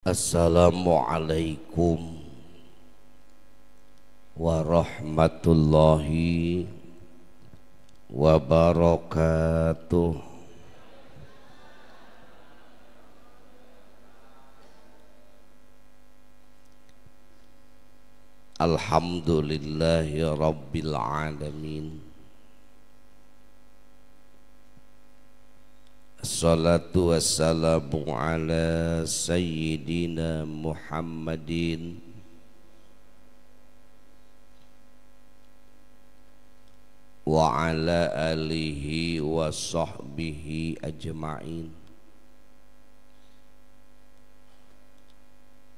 Assalamualaikum warahmatullahi wabarakatuh Alhamdulillahi rabbil alamin Assalatu wassalamu ala sayyidina Muhammadin Wa ala alihi wa sahbihi ajma'in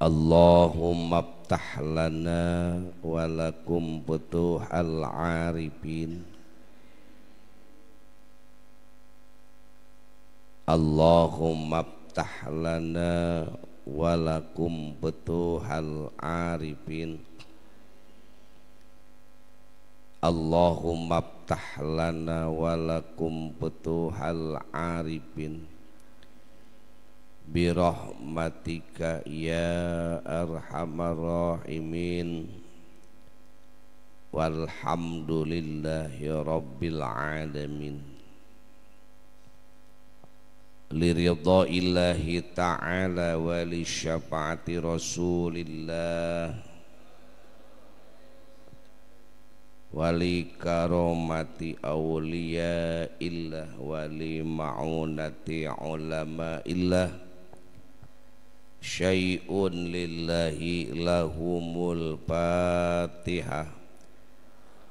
Allahumma abtah lana walakum butuhal arifin Allahumma ftah lana walakum betuhal arifin Allahumma ftah lana walakum betuhal arifin birahmatika ya arhamar rahimin walhamdulillahi rabbil alamin liridha illahi ta'ala wa li rasulillah wa awliya illah wa li ulama illah syai'un lillahi lahumul fatihah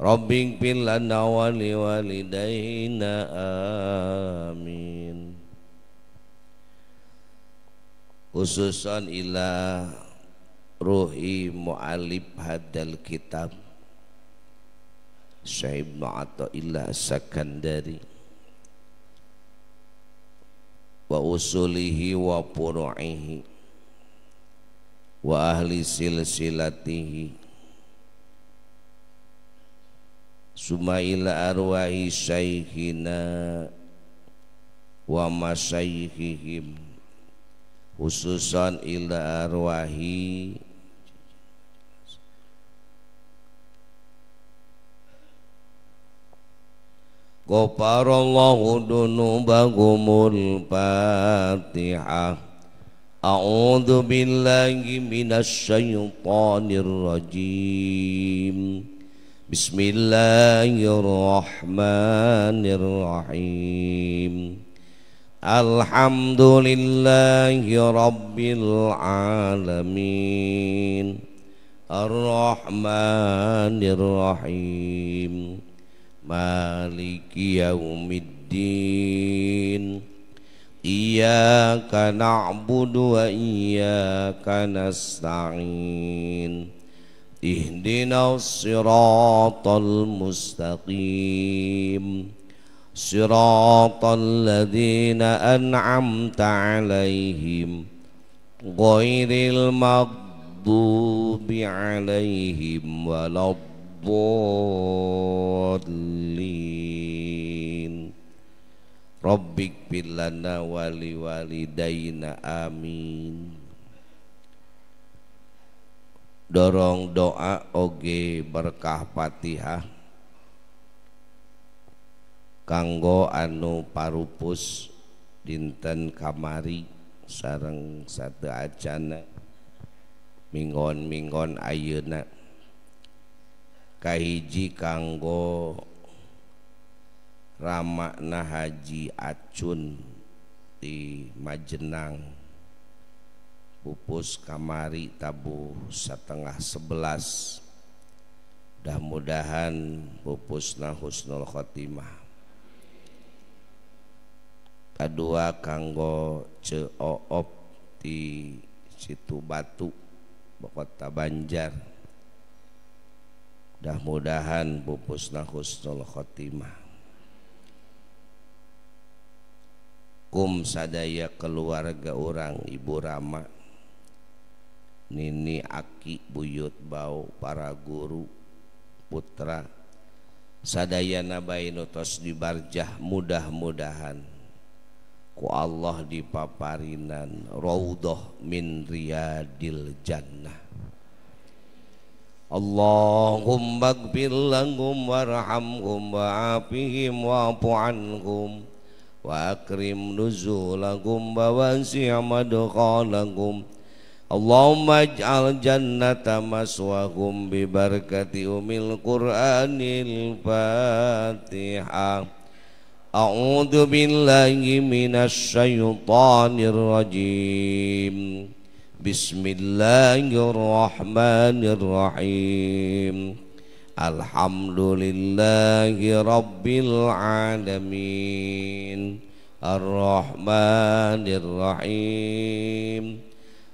Rabbing fil lana wa liwalidayna amin khususan ila ruhi mu'alib hadal kitab Syekh Ibn Atta'illah Sakandari wa usulihi wa puru'ihi wa ahli silsilatihi Sumaila arwahi syaikhina wa masaihihim khususan ila arwahi Qaparallahu dunubagumul Fatihah A'udhu billahi minasy syaithanir rajim Bismillahirrahmanirrahim Alhamdulillahi Rabbil Alamin Ar-Rahmanirrahim Maliki Yawmiddin Iyaka na'budu wa iyaka nasta'in اهدنا الصراط المستقيم صراط الذين أنعمت عليهم غير المغضوب عليهم ولا الضالين رب اغفر لنا ولوالدينا آمين Dorong doa oge berkah patiha Kago anu par-uppus dinten Kamari Sareng Sa Acana Minggon-minggon ayeuna Kaiji kanggo Ramakna Haji Acun di Majenang. pupus kamari tabu setengah sebelas mudah-mudahan pupusna husnul khotimah kedua kanggo ceoop di situ batu kota Banjar mudah-mudahan pupusna husnul khotimah kum sadaya keluarga orang ibu Rama Nini Aki Buyut Bau para guru putra Sadayana Bainutos di Barjah mudah-mudahan ku Allah di paparinan Raudhah min Riyadil Jannah Allahumma gfir lahum warhamhum wa'afihim wa'fu anhum wa akrim nuzulahum wa wasi' madkhalahum Allahumma ij'al jannata maswahum bi barakati umil Qur'anil Fatihah A'udzu billahi minasy syaithanir rajim Bismillahirrahmanirrahim Alhamdulillahi rabbil alamin Ar-Rahmanir Rahim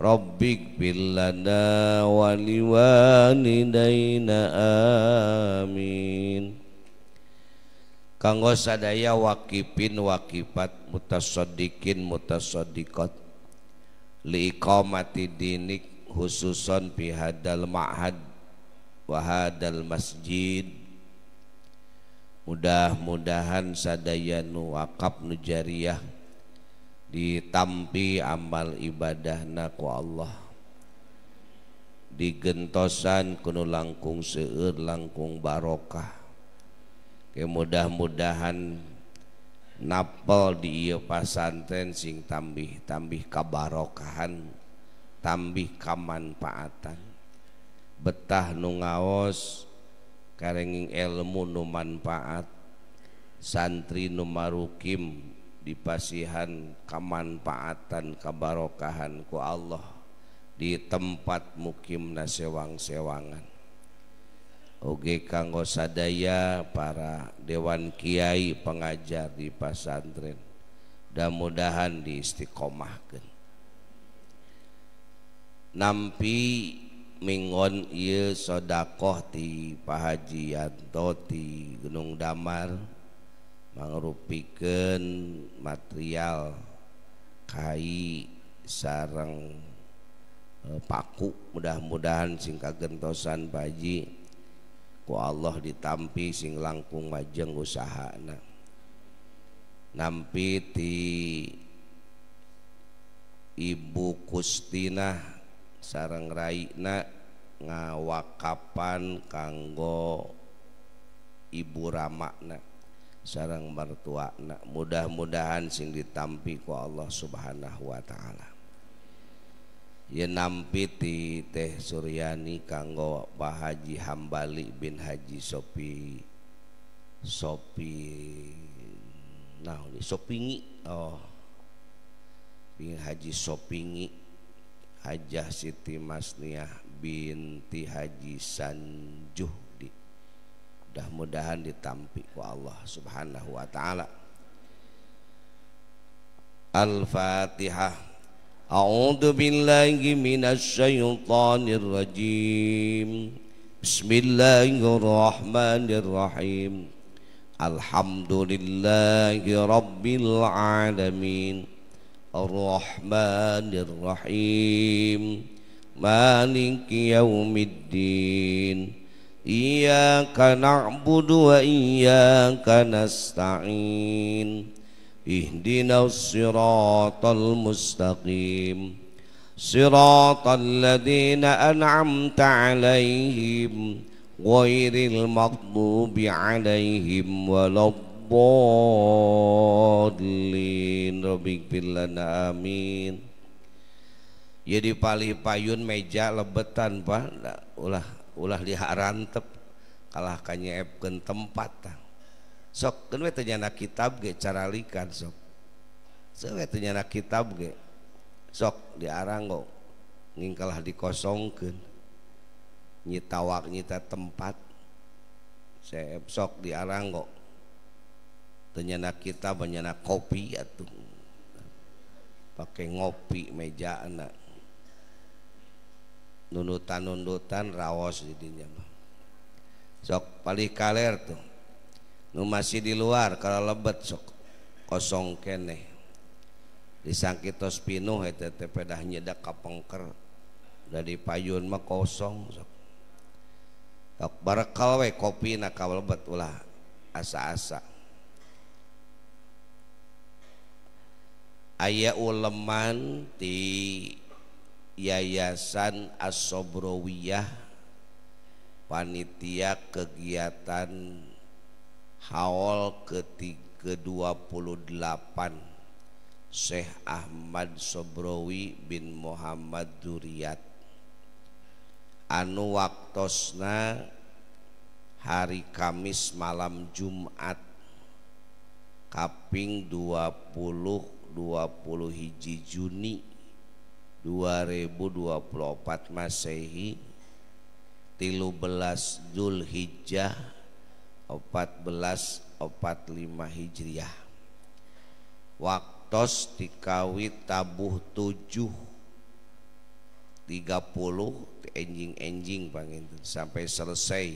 ربك لنا waliwalidayna amin kanggo sadaya wakipin wakipat mutasodikin mutasodikot Liikomati dinik khususon pihadal ma'had wahadal masjid mudah-mudahan sadaya nu wakaf nu jariyah ditmpi amal ibadah naku Allah digentsan kuno langkung seueur langkung barokah Kemu-mudahan napal di iyo pasanten singtambihtambih kabarokahan taambih kamanfaatan betah nungaos karenging elmu numanfaat santri Nuukim, pashankamanfaatan kebarokhanku Allah di tempat mukim nasewangswangan Oge Kagosaa para dewan Kiai pengajar di Pasantren mudah-mudahan di Istiqomah nampi Mingonshoda kohti pahajian Toti Genung Damar, mengrupikan material Kai sarang eh, paku mudah-mudahan sing kagentsan pagiji kok Allah ditampi sing langkung majeng ushana nampi Hai ibu Kustina sarang Raina ngawakaan kanggo Ibu ramakna pun sarang mertua mudah-mudahan sing ditampi kok Allah subhanahu Wa ta'ala y teh Suryani kanggo bahaji Hambali bin Haji shop shopee nah shoppingi oh. haji soi hajah Siti masniah binti Hajisan Juhu mudah-mudahan ditampi ku Allah subhanahu wa ta'ala Al-Fatihah A'udhu billahi minasyaitanir rajim Bismillahirrahmanirrahim Alhamdulillahi rabbil alamin Ar-Rahmanirrahim Maliki yaumiddin إياك نعبد وإياك نستعين اهدنا الصراط المستقيم صراط الذين أنعمت عليهم غير المغضوب عليهم ولا الضالين رب اغفر لنا آمين jadi palih payun meja lebetan pak ulah lihat rantp kalahkannya tempat so kitab cara li kita so diranglah disongkan nyitawakta tempat dirang pennyanak kita banyaknyana kopi pakai ngopi meja anak nunutanundutan rawosk paling kal tuh masih di luar kalau lebet sok kosong keeh diangkipinuhdahnyaker udah payun kosongpibet asa- aya uleman ti Yayasan Asobrowiyah panitia kegiatan haul ke-28 Syekh Ahmad Sobrowi bin Muhammad Duriat anu waktosna hari Kamis malam Jumat kaping 20 20 hiji Juni 2024 Masehi 13 Zulhijjah 14 Hijriah Waktos dikawi tabuh 7 30 enjing-enjing panginten sampai selesai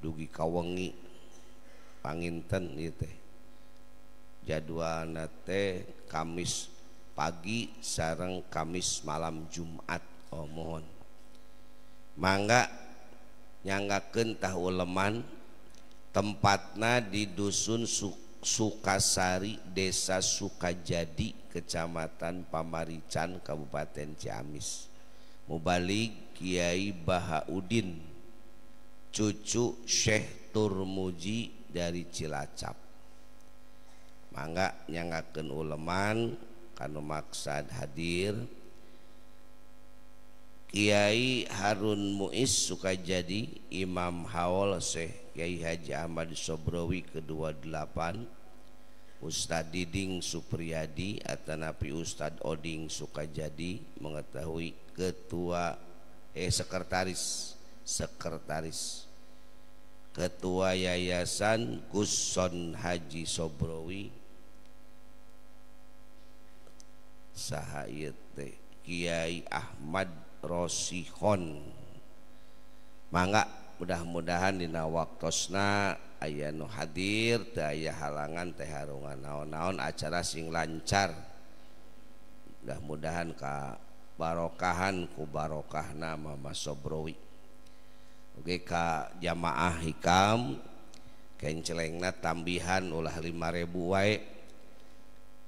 dugi kawengi panginten ieu teh jadwal nate Kamis pagi sarang Kamis malam Jumat oh mohon mangga tah uleman tempatna di dusun Sukasari Desa Sukajadi Kecamatan Pamarican Kabupaten Ciamis Mubalik Kiai Bahaudin cucu Syekh Turmuji dari Cilacap mangga nyanggakan uleman anu maksad hadir Kiai Harun Muiz suka jadi Imam Hawal Syekh Kiai Haji Ahmad Sobrowi ke-28 Ustaz Diding Supriyadi atau Atanapi Ustaz Oding Sukajadi mengetahui ketua eh sekretaris sekretaris ketua yayasan Kuson Haji Sobrowi Kyai Ahmad Rosihon manga mudah-mudahan Dinawak tosna ayanu hadir daya halangan tehharungan naon-naon acara sing lancar Hai mudah-mudahan Kak barokahan ku barokah nama Masbrowi Oke Ka jamaah Hikam Ken tambihan ulah 5000 wa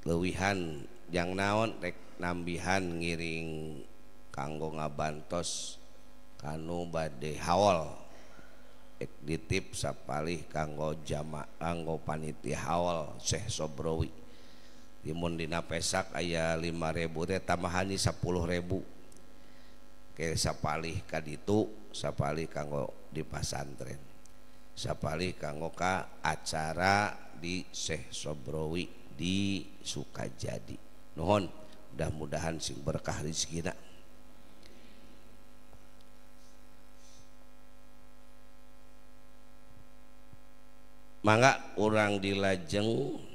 luwihan yang naon reknambihan ngiring kanggo ngabantos kan baddewaltip Sapalih kanggo jamaah kanggo paniti Hawal Syekh Sobrowi dimunddina pesak ayah 5000 tamahanip 10.000 ke Saali kanggo diantren Saali kanggokak acara di Syekh Sobrowi di Suka jadi hon mudah-mudahan si berkah manga orang dilajengap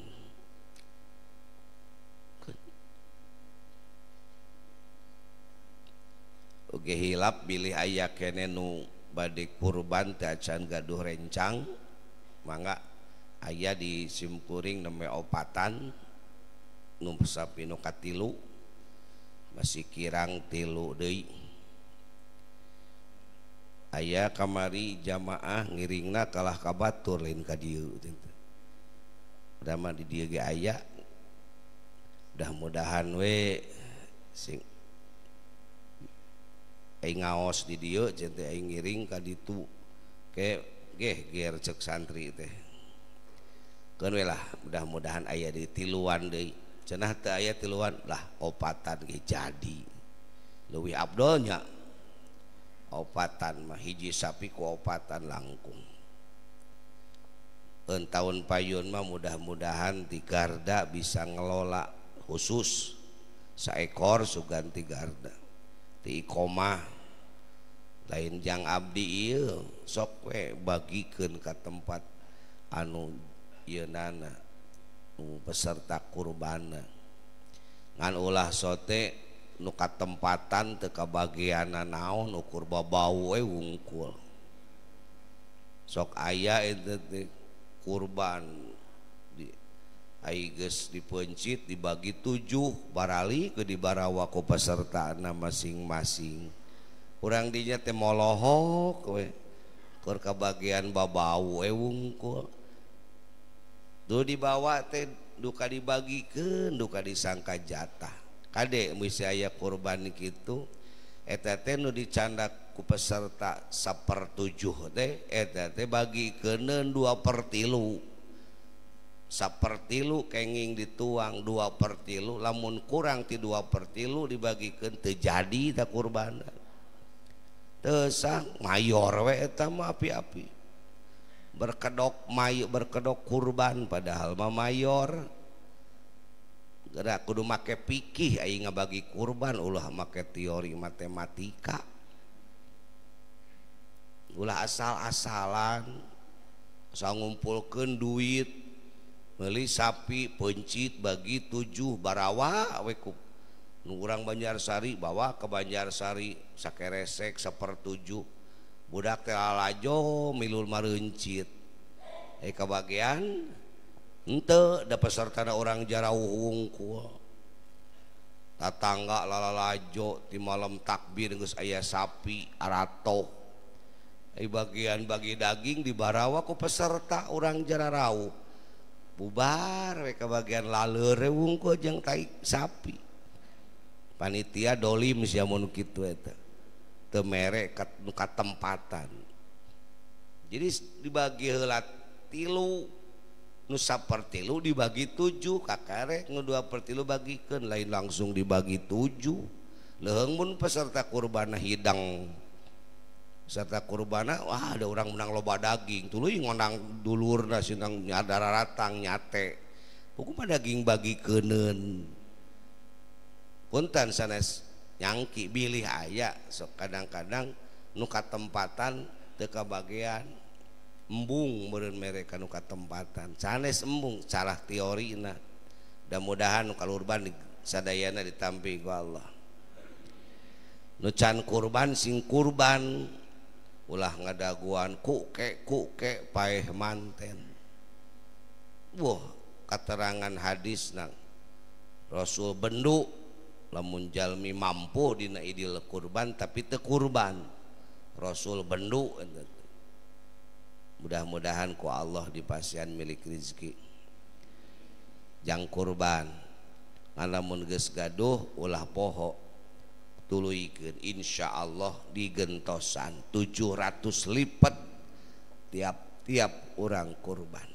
aya kurban gaduhrencang manga ayah di simkuring nemeatan. lu masih kirang tilu Hai ayaah kamari jamaah ngiringna kalahkabatur aya mudah-mudahan we ngaos ngi kek santrilah mudah-mudahan ayah di tiluan Dei nah ayaan lah opatan jadi Luwi Abdulnya opatan maiji sapi keobatan langkung Hai pen tahun payunma mudah-mudahan di Garda bisa gellolak khusus seekor Suganti Garda ti lain Abdiil sowe bagiken ke tempat anu yana peserta kurbana nga ulah sote nukat tempatan tekabaan naonukur Bagkul Hai sok ayah kurban di puncit dibagijuh baraali ke di barawaku pesertana masing-masing kurang dijate moloho kurka bagian baba wongkul dibawa teh duka dibagi ke duka disangka jatah Kadekaya kurban itu etT lu dicandaku pesertaper 7 deh etT bagi ke2pertilu seperti lukenging di tuang duapertilu lamun kurang ti sepertilu dibaikan terjadita kurbanana mayorwe tam api-api punya berkedok may berkedok kurban padahalma mayor make piih bagi kurban ulah make teori matematika asal-asalan sang ngumpulkan duit Mel sapi puncit bagijuh barawagu Banjarsari bahwa ke Banjarsari sakit ressek sepertijuh dakjoulcit eh bagian ada peserta orang jaraungku tak tangga lala-la Jo di malam takbirgus ayaah sapi ararato Hai eh, bagian bagi daging di barawaku peserta orang jarah rawuh bubar bagian laungkongka sapi panitia dolim simunki merek kat tempatan Hai jadi dibagi helat lu nu seperti lu dibagi 7kakK ngedu seperti lu bagiken lain langsung dibagi 7 leun peserta kurbana hidang peserta kurban Wah ada orang menang loba daging tuhang dulurangnya da ratng nyatek hukum daging bagikenen Hai konten san pilih aya kadang-kadang nuka tempatan deka bagian embung menurut mereka nuuka tempatan cha embung cara teori mudah-mudahan kalauurbanana ditamping Allah nucan kurban sing kurban ulahn kuke manten keterangan hadis nang Rasul Benduk menjalmi mampu di kurban tapi thekurban Rasul Benndu mudah-mudahanku Allah di pasian milik rezeki yang kurbanmunuh u pohoklu Insya Allah digentsan 700 lipat tiap-tiap orang kurban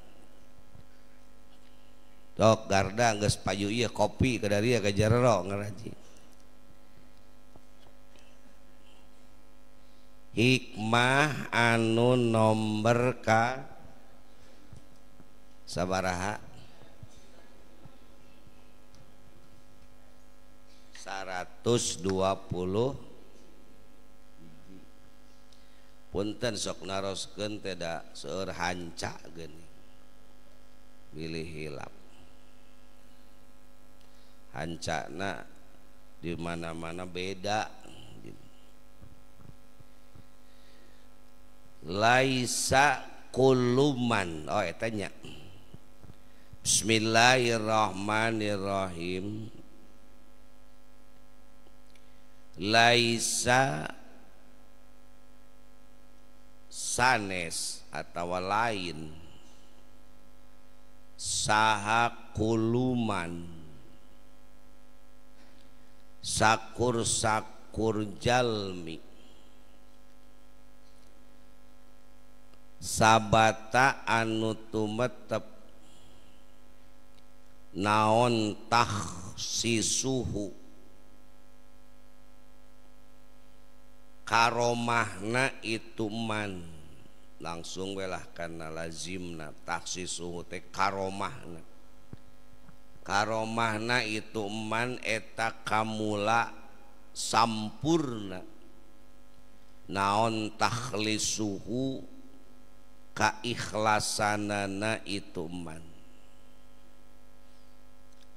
dok garda geus payu iya kopi kedari ya kejarro ngeraji hikmah anu nomor ka sabaraha seratus dua puluh punten sok naroskeun tidak seueur hancak gini pilih hilap hancana di mana-mana beda laisa kuluman oh tanya. Bismillahirrahmanirrahim laisa sanes atau lain saha kuluman angkan sakur sakkurjalmi sabata anu tup naontah si suhu karo mahna itu man langsung welah karena lazimna taksi suhu teh karo mahna Quan karo mahna ituman eta kamulak sammpuna naontahli suhu kaikhla sanana itu man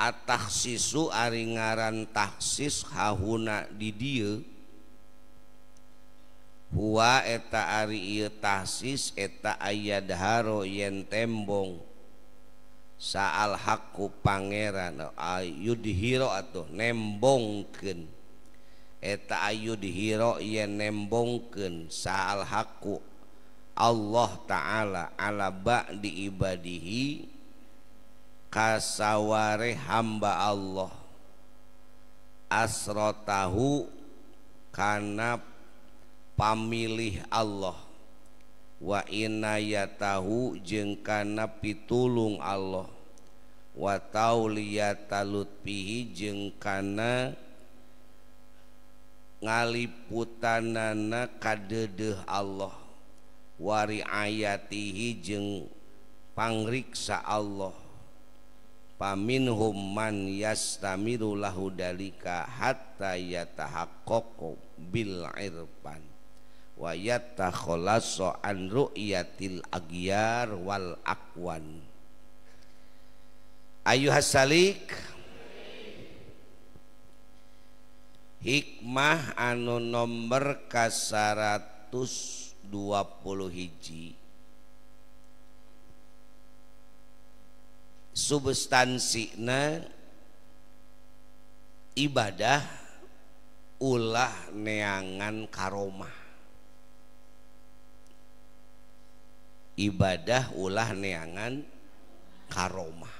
atas sisu ari ngaaran taksis hauna dideta tasis eta ayadaro yen tembongku saal hakku pangeran Ayu dihiro atau nembongken eta Ayu dihiro ia nembongken saal hakku Allah ta'ala ala bak diibadihi kasaware hamba Allah asro tahu karena pamilih Allah wa inayatahu jengkana pitulung Allah wataw li tautpihi jeng kana Hai ngaliputan na kadedeh Allah wari ayaatihi jeung pangriksa Allah paminhumanman yastamirlahudalika hatta ya tahakoko Bil Ifan wayat takho soan ruyatil agiyarwalakwan ayuhas salik hikmah anu nomor kasaratus dua puluh hiji substansi ibadah ulah neangan karomah ibadah ulah neangan karomah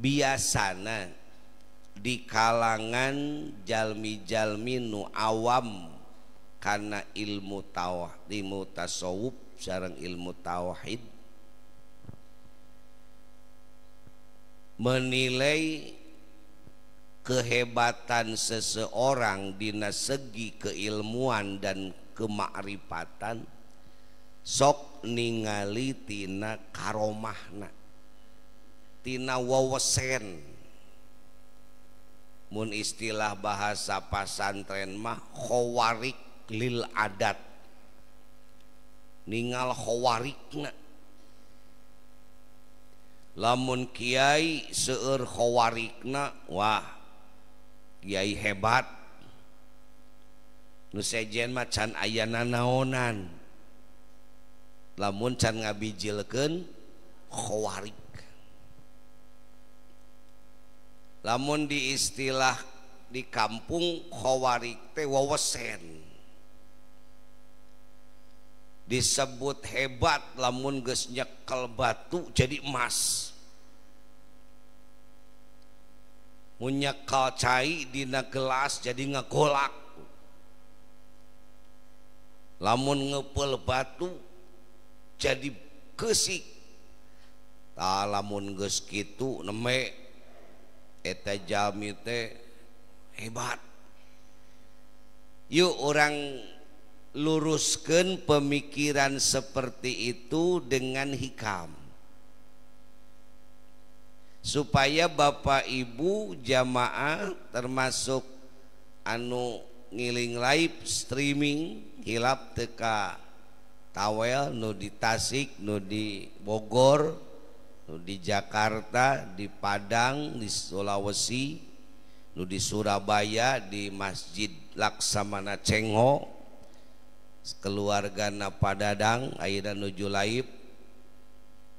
biasana di kalangan jalmi-jalmi nu awam karena ilmu tawah ilmu tasawuf sarang ilmu tawahid menilai kehebatan seseorang dina segi keilmuan dan kemakrifatan sok ningali tina karomahna punyamun istilah bahasa pasantren mahkhowarik lil adat ningalkhowana lamun Kyai seueurkhowarikna Wah Kyai hebat nujen macan ayana naonan lamun can ngabijilkenkhowana lamun di istilah di kampung khawarik teh wawesen disebut hebat lamun geus nyekel batu jadi emas munya kal cai dina gelas jadi ngegolak lamun ngepel batu jadi kesik tak lamun geus kitu nemek eta Jami teh hebat yuk orang luruskan pemikiran seperti itu dengan hikam supaya Bapak Ibu jamaah termasuk anu ngiling live streaming hilap teka tawel nu di Tasik nu di Bogor di Jakarta, di Padang, di Sulawesi, di Surabaya, di Masjid Laksamana Cengho, keluarga Napadadang, Aida Nuju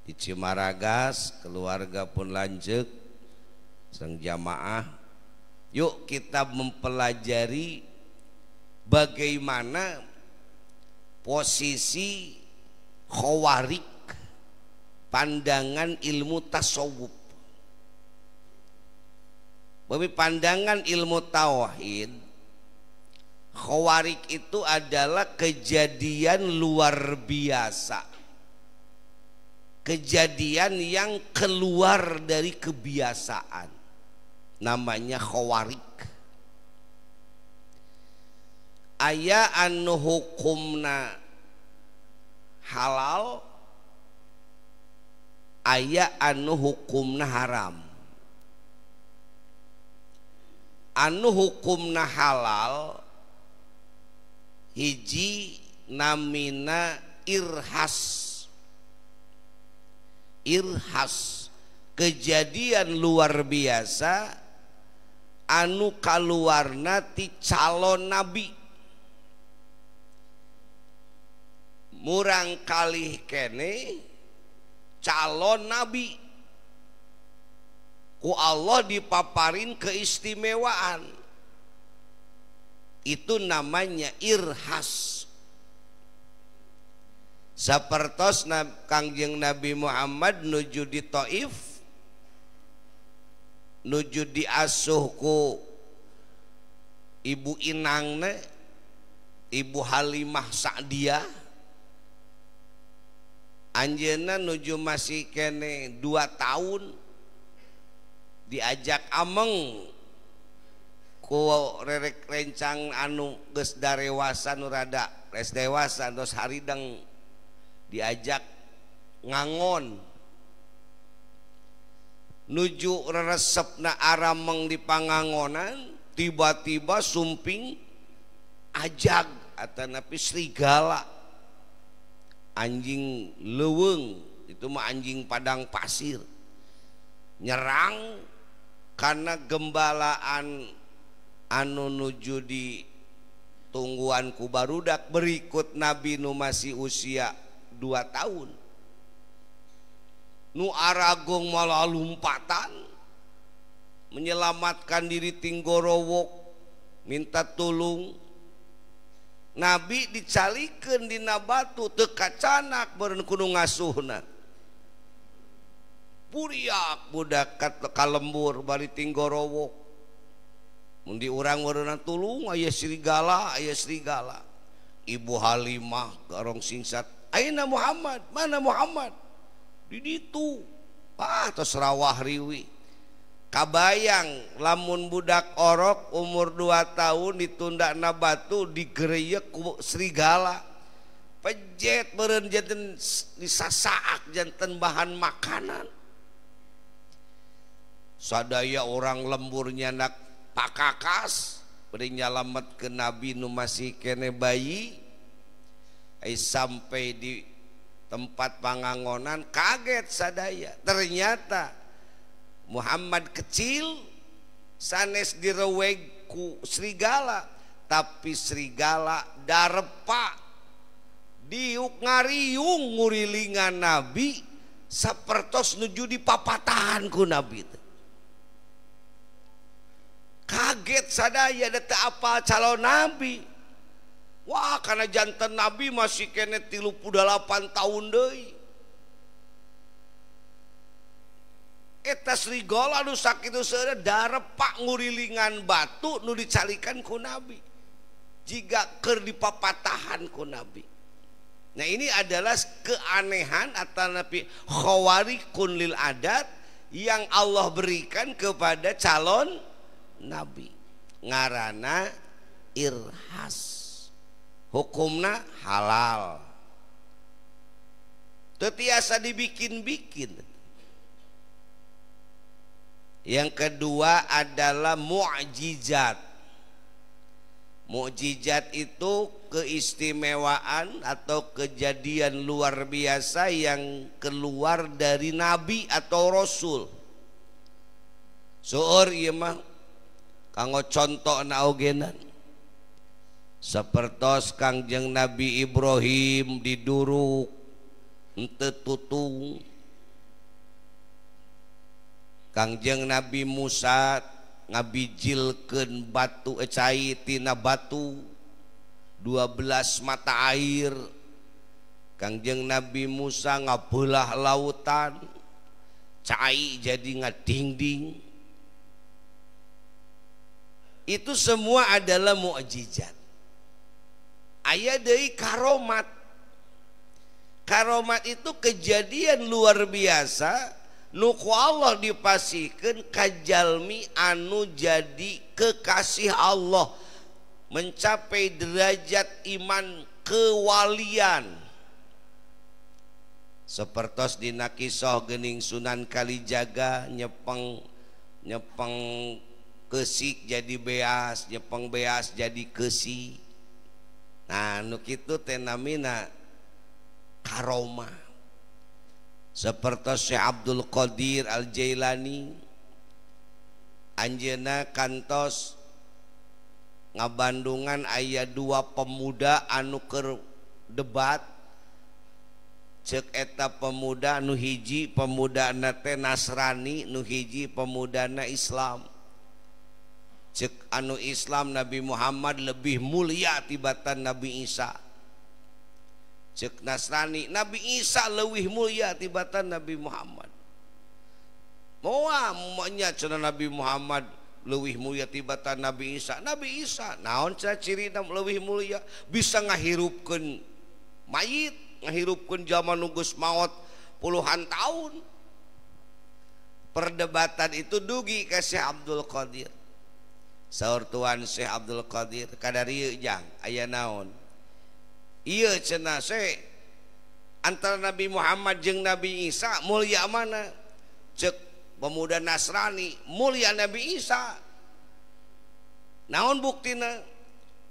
di Cimaragas, keluarga pun lanjut, sang jamaah. Yuk kita mempelajari bagaimana posisi khawarik pandangan ilmu tasawuf Bagi pandangan ilmu tauhid khawarik itu adalah kejadian luar biasa kejadian yang keluar dari kebiasaan namanya khawarik ayah anu hukumna halal aya anu hukumna haram anu hukumna halal hijji namina ir Is kejadian luar biasa anu kalwarna ti calon nabi murangkali kene calon nabi ku Allah dipaparin keistimewaan itu namanya irhas sapertos kangjeng Nabi Muhammad nuju di Taif nuju di asuhku ibu inangne ibu Halimah Sa'diyah Anjena nuju masih kene 2 tahun diajak ammengrek rencang anudawasan rada dewasan dos hari deng diajak ngangon nuju resep na aramang di pangangonan tiba-tiba sumping ajak atau nabi Srigala. anjing leweng itu mah anjing padang pasir nyerang karena gembalaan anu nuju di tungguan kubarudak berikut Nabi nu masih usia dua tahun nu Aragong malah lompatan menyelamatkan diri Tinggorowok minta tolong nabi dicakan di Nabatu teka canak bekunung nga Sunnah Pu mudakat ke kalembur bari tingorowo mudi orang-orang tulung aya sirigala ayah Serigala Ibu hamah garrong singsat Aina Muhammad mana Muhammad did itu pat atas rawah riwi Kabayang lamun budak orok umur dua tahun ditunda nabatu di gereyek serigala pejet beren jantan disasaak jantan bahan makanan sadaya orang lemburnya nak pakakas beri nyalamat ke nabi nu masih kene bayi eh, sampai di tempat pangangonan kaget sadaya ternyata Muhammad kecil sanes diweku Serigala tapi Serigala darpa diuk ngaiumurilingan nabi sepertos nuju di papa tahanku nabi itu Hai kaget sadaya detik apa calon nabi Wah karena jantan nabi masih kenetipupan tahun dei eta serigala nu sakitu darah pak ngurilingan batu nu dicalikan ku nabi jika keur dipapatahan ku nabi nah ini adalah keanehan atau nabi kun lil adat yang Allah berikan kepada calon nabi ngarana irhas hukumna halal tetiasa dibikin-bikin yang kedua adalah mukjizat. Mukjizat itu keistimewaan atau kejadian luar biasa yang keluar dari nabi atau rasul. Soor ieu iya mah kanggo contoh ogenan. Sepertos Kangjeng Nabi Ibrahim diduruk ente tutung Kangjeng Nabi Musa ngabijilken batu eh, tina batu belas mata air Kangjeng Nabi Musa ngabulah lautan cai jadi ngadingding itu semua adalah mukjizat ayah dari karomat karomat itu kejadian luar biasa Nu Allah dipasikan kajalmi anu jadi kekasih Allah mencapai derajat iman kewalian Haiperos dikiso Gening Sunan Kalijaga nyepeng nyepeng kesik jadi beas Jepeng beas jadi keikukkitu tenamina Karmah seperti Sy Abdul Qaldir Al Jailani Annatos ngabandungan ayat 2 pemuda anu ke debat ceta pemuda nuhiji pemudanateasrani nuhiji pemudana Islam cek anu Islam Nabi Muhammad lebih muliatibatan Nabi Isya ceknasrani Nabi Isa lewihmuyatibatan Nabi Muhammad monya Nabi Muhammad luwihmuya tibatan Nabi Isa nabi Isa naon ciwih mu bisa ngaghiupkan mayit ngaghirupkun zaman nugus maut puluhan tahun Hai perdebatan itu dugi kasih Abdul Qodir sahan Sye Abdul Qdir yang ayah naon dia cena antara Nabi Muhammad jeung Nabi Isa mulia mana cek pemuda Nasrani mulia Nabi Isa namun buktinya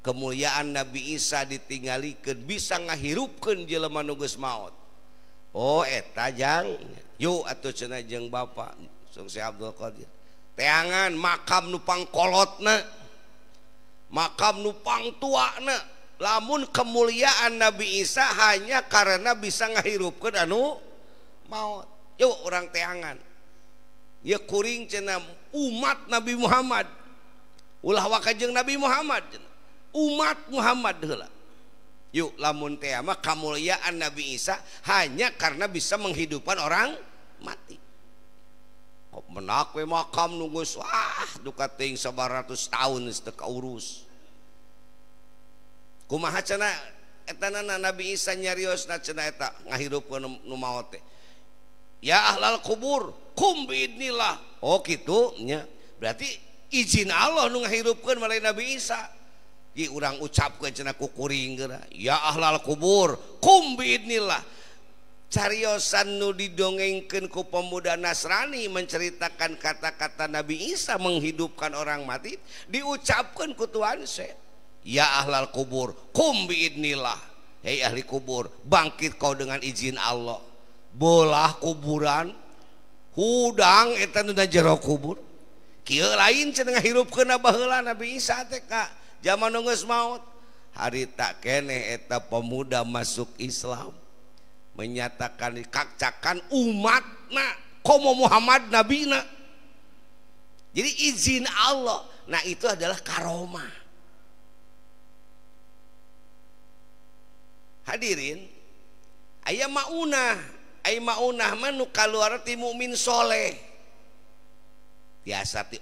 kemuliaan Nabi Isa ditinggali ke bisa ngaghiupkan jelemangus maut tajang atauajeng baangan makam nupangkolot makam nupang tuaana lamun kemuliaan Nabi Isa hanya karena bisa ngaghirup ke dan mau orang teangannam umat Nabi Muhammad ulahwakajeng Nabi Muhammad umat Muhammad yuk lamun kemuliaan Nabi Isa hanya karena bisa menghidupan orang matiak makamkat tahun urus nabi Isa nyaghi ya ahlal kubur kuilah Oh gitunya berarti izin Allah menghidupkan oleh Nabi Isa diurang ucapkan cenaku kuri ya ahllal kubur ku inilah cariyosan nu didongengkanku pemuda Nasrani menceritakan kata-kata Nabi Isa menghidupkan orang mati diucapkan ke Tuhan saya ya ahlal kubur kum biidnillah hei ahli kubur bangkit kau dengan izin Allah bolah kuburan hudang eta nu jero kubur kieu lain cenah kena bahala Nabi Isa teh ka zaman nu maut hari tak kene eta pemuda masuk Islam menyatakan kacakan kakcakan umatna komo Muhammad Nabi nabina jadi izin Allah nah itu adalah karomah in aya mau una ay maunah manuka mulehasa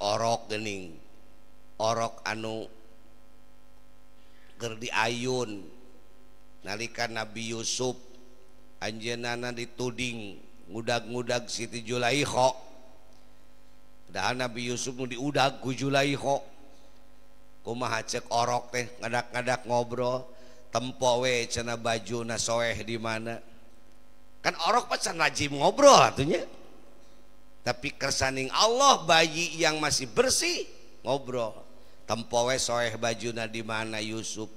or denning orok anunger di aun nalika nabi Yusuf anjen naan dituding mudadak-ngudak sitijulaho nabi Yusuf mu dilamah ce orok teh ngadak- ngadak ngobrol tempowe sanana baju nasoeh di mana kan orang najjib ngobrolnya tapi kesaning Allah bayi yang masih bersih ngobrol tempowehsoeh baju na di mana Yusuf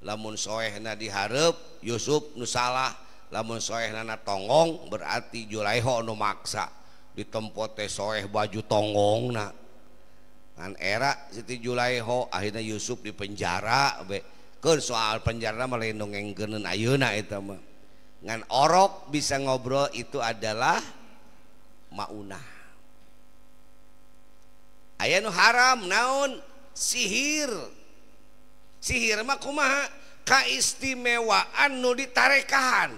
lamunsoeh na diharep Yusuf nusalah lamunsoeh nana togong berarti julaiho nomaksa diempote soeh baju togong kan eraak Siti julaiho akhirnya Yusuf dipenjara we soal penjana mendung or bisa ngobrol itu adalah haram naon sihir sihiristimewaan ditarehan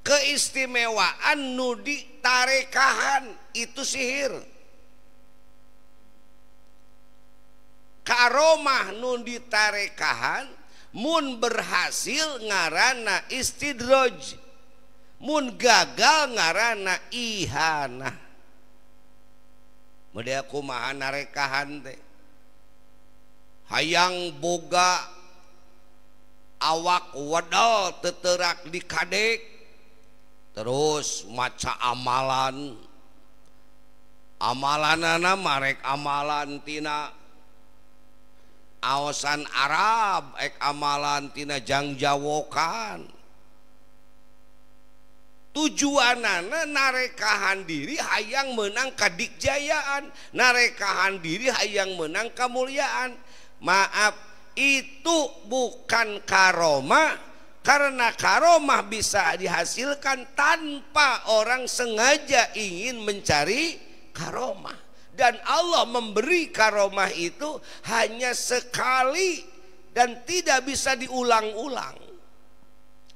keistimewaan nu ditarekahan itu sihir aromahnun ditarekahan Mu berhasil ngarana istirojj gagal ngaran ihanarekahan hayang boga awak wadolteterak di kadek terus maca amalan amalananarek amalantinaa aosan Arab ek amalantinajangjawokan tujuan narekahan diri hayang menang kadikjayaan narekahan diri hayang menang kemuliaan maaf itu bukan karoma karena karoma bisa dihasilkan tanpa orang sengaja ingin mencari karomah dan Allah memberi karomah itu hanya sekali dan tidak bisa diulang-ulang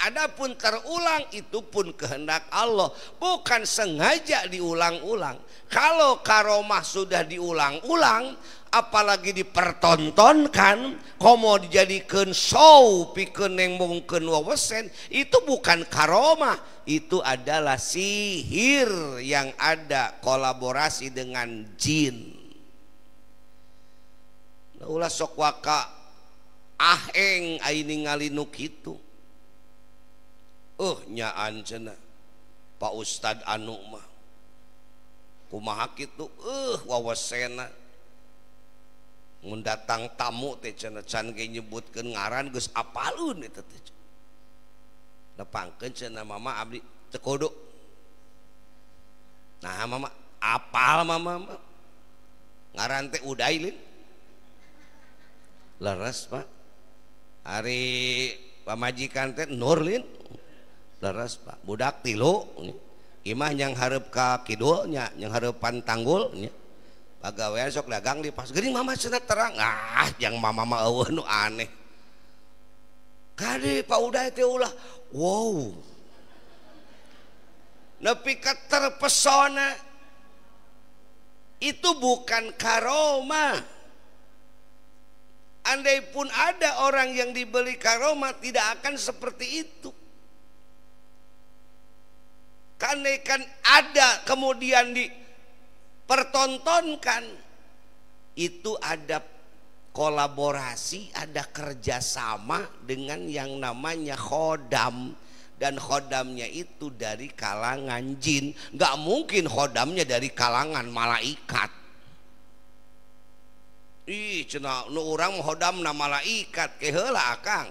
Adapun terulang itu pun kehendak Allah, bukan sengaja diulang-ulang. Kalau karomah sudah diulang-ulang, apalagi dipertontonkan, komo dijadikan show pikeun yang mungkin wawesen, itu bukan karomah, itu adalah sihir yang ada kolaborasi dengan jin. Nah, ulah sok waka aheng aining ngalinuk itu. punya eh, nyaanancena Pak Ustad Anmawa eh, mendatang tamu teh cena-canke nyebut ke ngaran apa depang Ma Abdo nah mama apal mama mama ngarant Uudalin leras Pak hari pemajikan teh Nurlin leres pak budak tilu imah yang harap ke kidulnya yang harapan tanggul pegawai sok dagang di pas gering mama cina terang ah yang mama mama awan nu aneh kade pak udah itu ulah wow nepi terpesona itu bukan karoma andai pun ada orang yang dibeli karoma tidak akan seperti itu karena ada kemudian dipertontonkan itu ada kolaborasi, ada kerjasama dengan yang namanya khodam dan khodamnya itu dari kalangan jin Gak mungkin khodamnya dari kalangan malaikat ih cina nu orang khodam nama malaikat kehela akang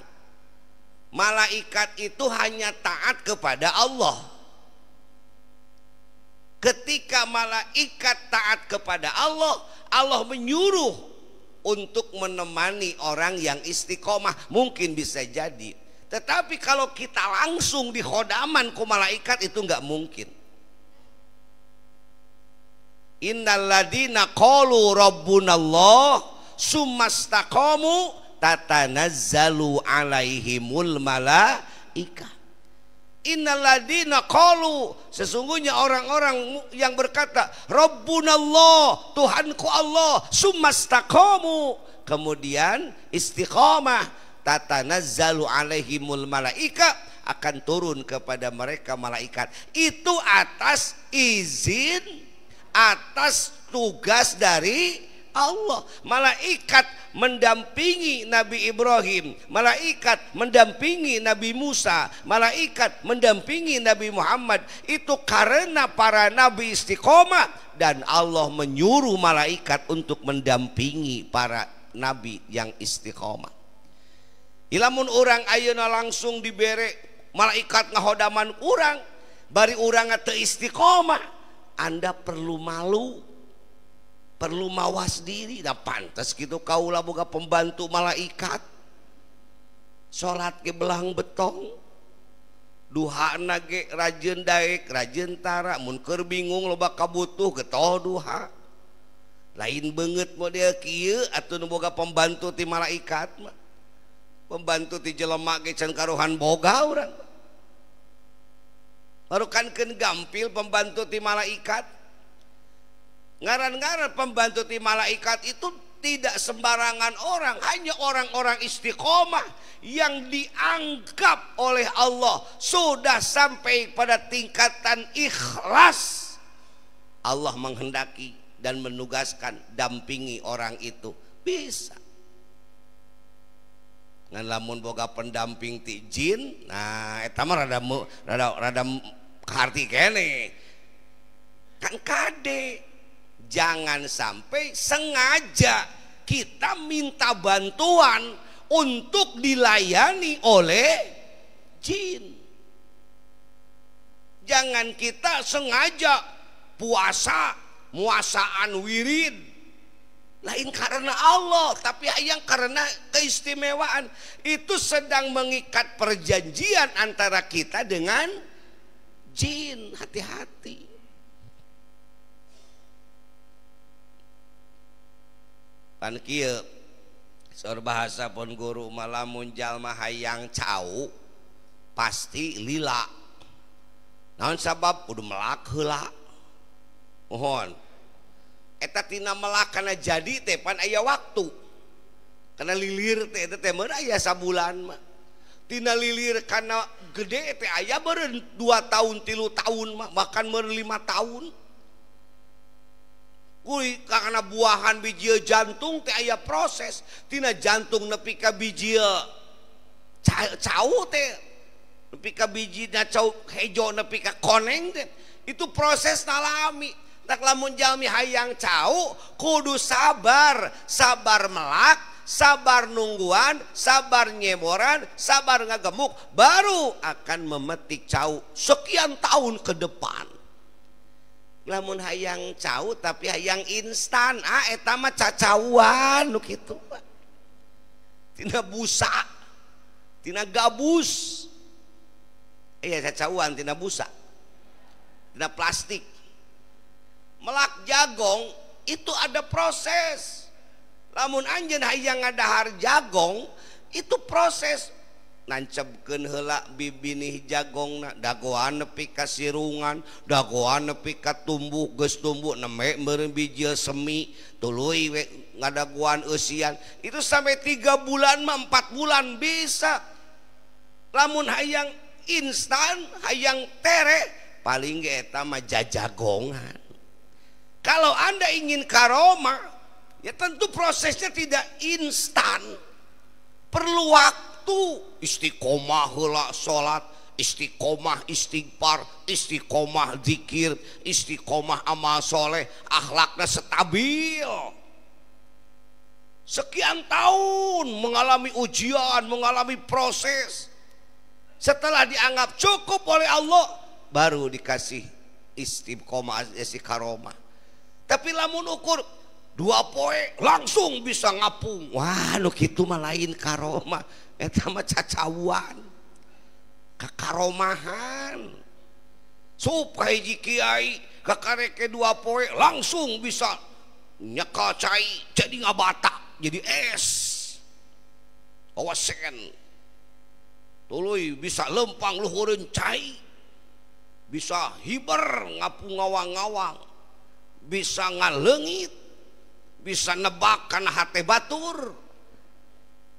malaikat itu hanya taat kepada Allah ketika malaikat taat kepada Allah, Allah menyuruh untuk menemani orang yang istiqomah. Mungkin bisa jadi. Tetapi kalau kita langsung khodaman ku malaikat itu nggak mungkin. Innaladina qalu rabbunallah sumastakomu tatanazzalu alaihimul malaikah Innaladina kalu sesungguhnya orang-orang yang berkata Robbunallah Tuhanku Allah sumastaqamu kemudian istiqamah tatanazzalu alaihimul malaika akan turun kepada mereka malaikat itu atas izin atas tugas dari Allah malaikat mendampingi Nabi Ibrahim malaikat mendampingi Nabi Musa malaikat mendampingi Nabi Muhammad itu karena para nabi istiqomah dan Allah menyuruh malaikat untuk mendampingi para nabi yang istiqomah ilamun orang ayeuna langsung diberi malaikat ngahodaman orang bari orang atau istiqomah anda perlu malu perlu mawas dirinda pantes gitu kaulah buka pembantu malaikat salat gebelang beong duha Rajendaek Rajentara munker bingung lobaka butuh getha lain banget model ataumoga pembanuti malaikat pembanuti je lemak kecegkaruhan Boga orangkan gampil pembanuti malaikat Ngaran-ngaran pembantu ti malaikat itu tidak sembarangan orang, hanya orang-orang istiqomah yang dianggap oleh Allah sudah sampai pada tingkatan ikhlas. Allah menghendaki dan menugaskan dampingi orang itu bisa. Ngan lamun boga pendamping ti jin, nah eta mah rada rada rada Kan kade jangan sampai sengaja kita minta bantuan untuk dilayani oleh jin. Jangan kita sengaja puasa, muasaan wirid. Lain karena Allah, tapi yang karena keistimewaan. Itu sedang mengikat perjanjian antara kita dengan jin. Hati-hati. Ki bahasa pun guru malahmunjal Maha yang ca pasti lila namun sabab pun meaklak pohon melak karena jadipan aya waktu karena lilir bulan Ti lilir karena gede aya ber 2 tahun tilu tahun bahkan berlima tahun tidak Kui karena buahan biji jantung teh aya proses tina jantung nepi ka biji ca cau teh nepi ka biji na cau hejo nepi ka koneng teh itu proses nalami tak lamun jalmi hayang cau kudu sabar sabar melak sabar nungguan sabar nyemoran sabar ngagemuk baru akan memetik cau sekian tahun ke depan lamun hayang cau tapi hayang instan ah eta mah cacauan nu kitu tina busa tina gabus iya cacauan tina busa tina plastik melak jagong itu ada proses lamun anjen hayang ngadahar jagong itu proses pun nanceken helak bib hijagong dagoan pikasirungan dago pikat tumbuk ge tumbuk ne merembi semi tulu ngadaguan ian itu sampai tiga bulan empat bulan bisa lamun hayang instan hayang terek paling getetaja jagongan kalau anda ingin Karma ya tentu prosesnya tidak instan perluku waktu istiqomah hela salat istiqomah istighfar istiqomah dzikir istiqomah amal soleh akhlaknya stabil sekian tahun mengalami ujian mengalami proses setelah dianggap cukup oleh Allah baru dikasih istiqomah istiqaromah tapi lamun ukur dua poe langsung bisa ngapung wah nuk itu malain karomah karoma punya cacauan kekaomahanai keeke dua langsung bisa nyekacai jadi nggak ba jadi es bisa lempang luhur bisa hiber ngaung ngawang-awang bisanganlengit bisa ngebakan hat batur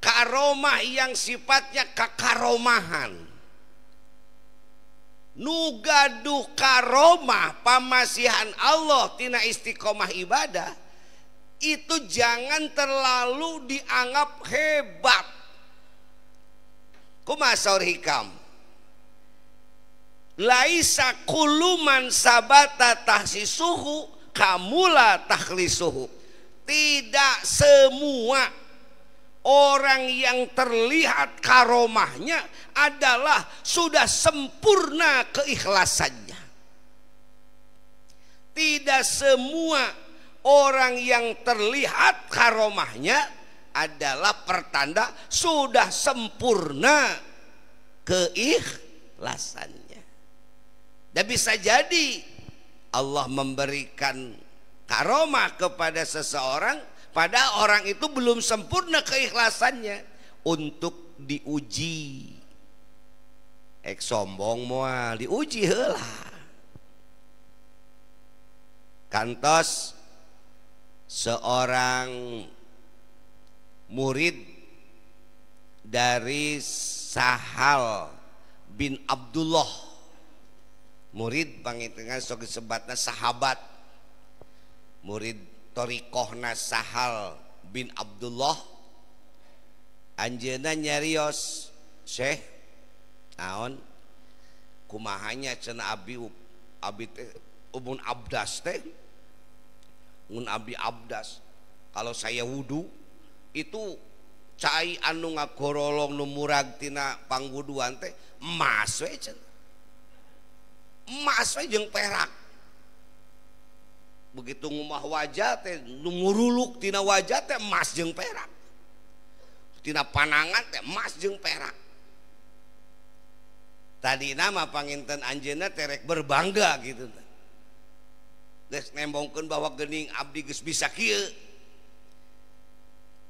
karomah yang sifatnya kekaromahan nugaduh karomah pamasihan Allah tina istiqomah ibadah itu jangan terlalu dianggap hebat kumasor hikam laisa kuluman sabata suhu kamula tahli tahlisuhu tidak semua orang yang terlihat karomahnya adalah sudah sempurna keikhlasannya. Tidak semua orang yang terlihat karomahnya adalah pertanda sudah sempurna keikhlasannya. Dan bisa jadi Allah memberikan karomah kepada seseorang Padahal orang itu belum sempurna keikhlasannya untuk diuji. Ek eh, sombong moal diuji lah. Kantos seorang murid dari Sahal bin Abdullah murid pangitungan sok sebatna sahabat murid punyahal bin Abdullah Anjena nyerios Syekh tahun kumahannya ceidas kalau saya wudhu itu cair anu nga gorolonglummutina pangduan perak begitu ngomah wajah teh nluktina wajah emas perak panangan emas perak tadi nama panintan Anjna terek berbangga gitudi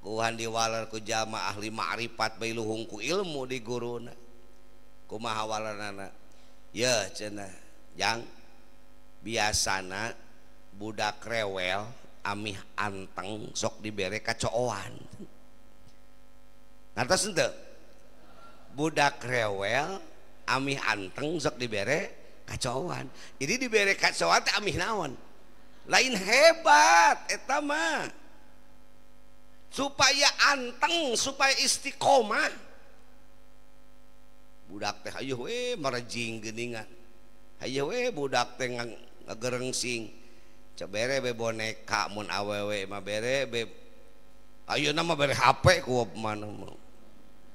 Tuhan diwala ke jamaahli makripatku ilmu di guru yang biasa yang Budak krewel amih anteng sok diberre kacoan budak krewel amih antengk dire kacauan ini diberre kawa amih nawan lain hebat supaya anteng supaya istiqomahdak tehdakngeng singkat bereka awewe bereayo nama HP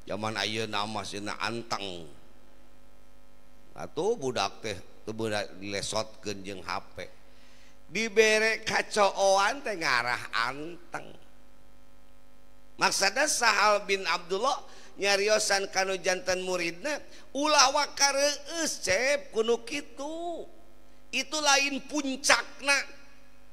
zaman nama budak teh dilesot HP biberre kacoan ngarah anteng maksada Sahal bin Abdullah nyarysan kalau jantan muridnya ulawak kar itu lain puncakna ke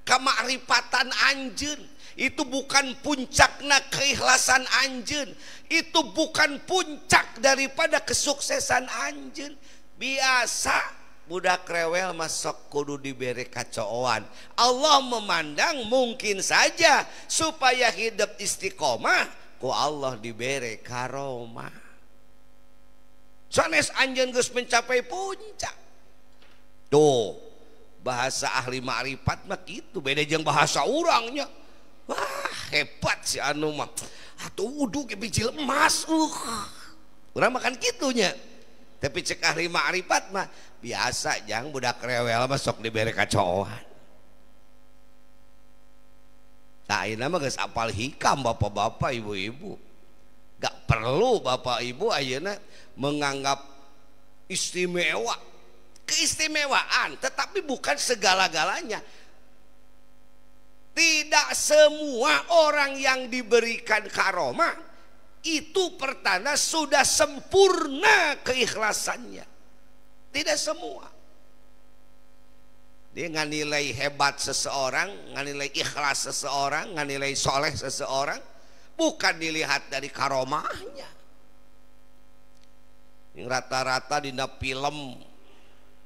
kemakrifatan Anjun itu bukan puncakna keikhlasan Anjun itu bukan puncak daripada kesuksesan Anjun biasa budak rewel masuk kudu diberi kacauan Allah memandang mungkin saja supaya hidup istiqomah ku Allah diberi karoma soalnya anjen gus mencapai puncak tuh bahasa ahli ma'rifat mah gitu beda jeung bahasa orangnya wah hebat si anu mah atau wudhu ke biji emas uh orang makan kitunya tapi cek ahli ma'rifat mah biasa jang budak rewel mah sok diberi kacauan tak nah, ini mah geus apal hikam bapak-bapak ibu-ibu gak perlu bapak ibu ayeuna menganggap istimewa keistimewaan, tetapi bukan segala-galanya. Tidak semua orang yang diberikan karoma itu pertanda sudah sempurna keikhlasannya. Tidak semua. Dia nggak nilai hebat seseorang, nggak nilai ikhlas seseorang, nggak nilai soleh seseorang, bukan dilihat dari karomahnya. Rata-rata di film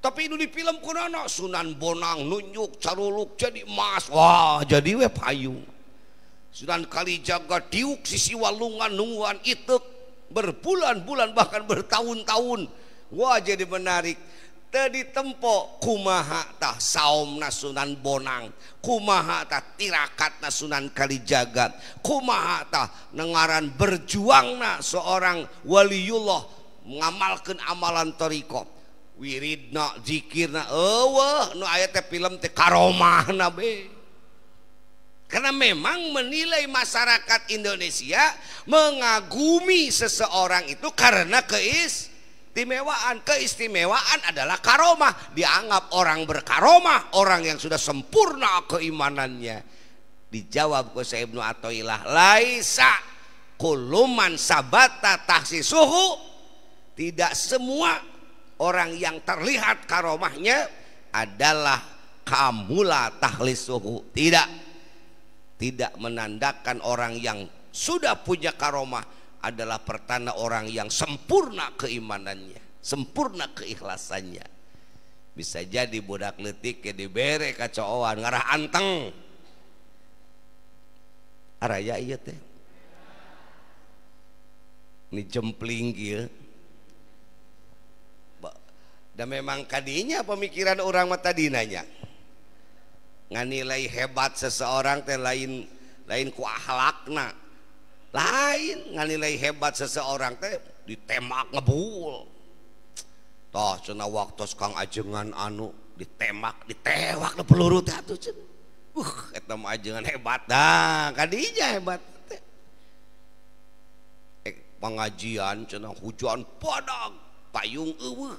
tapi ini di film kunana Sunan Bonang nunjuk caruluk jadi emas wah jadi we payung Sunan Kalijaga diuk sisi walungan nungguan itek berbulan-bulan bahkan bertahun-tahun wah jadi menarik tadi tempo kumaha tah saumna Sunan Bonang kumaha tah tirakatna Sunan Kalijaga kumaha tah nengaran berjuangna seorang waliullah mengamalkan amalan torikoh wirid na zikir na eh, nu aya teh film teh na be karena memang menilai masyarakat Indonesia mengagumi seseorang itu karena keistimewaan keistimewaan adalah karomah dianggap orang berkaromah orang yang sudah sempurna keimanannya dijawab ke Syekh Ibnu Athaillah laisa kuluman sabata tahsi suhu tidak semua orang yang terlihat karomahnya adalah kamula tahlisuhu tidak tidak menandakan orang yang sudah punya karomah adalah pertanda orang yang sempurna keimanannya sempurna keikhlasannya bisa jadi budak letik ke dibere kacauan ngarah anteng araya iya teh ini jempling gitu memang tadinya pemikiran orang matadinanya nganilai hebat seseorang yang lain lain kukhlakna lain nganilai hebat seseorang ditemak ngebul toh seang waktu sekarang ajengan anu ditemak ditewak pelurutan uh, hebat hebat eh, pengajian senang hucuan podong payungang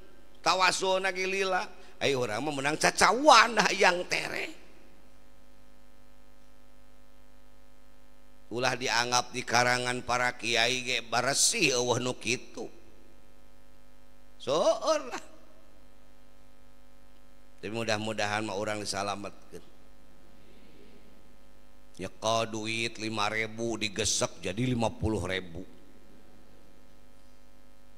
tawagil orang menang cacawana yang pulah dianggap di karangan para Kiai jadi mudah-mudahan mau orang disametko duit 5000 digesok jadip50.000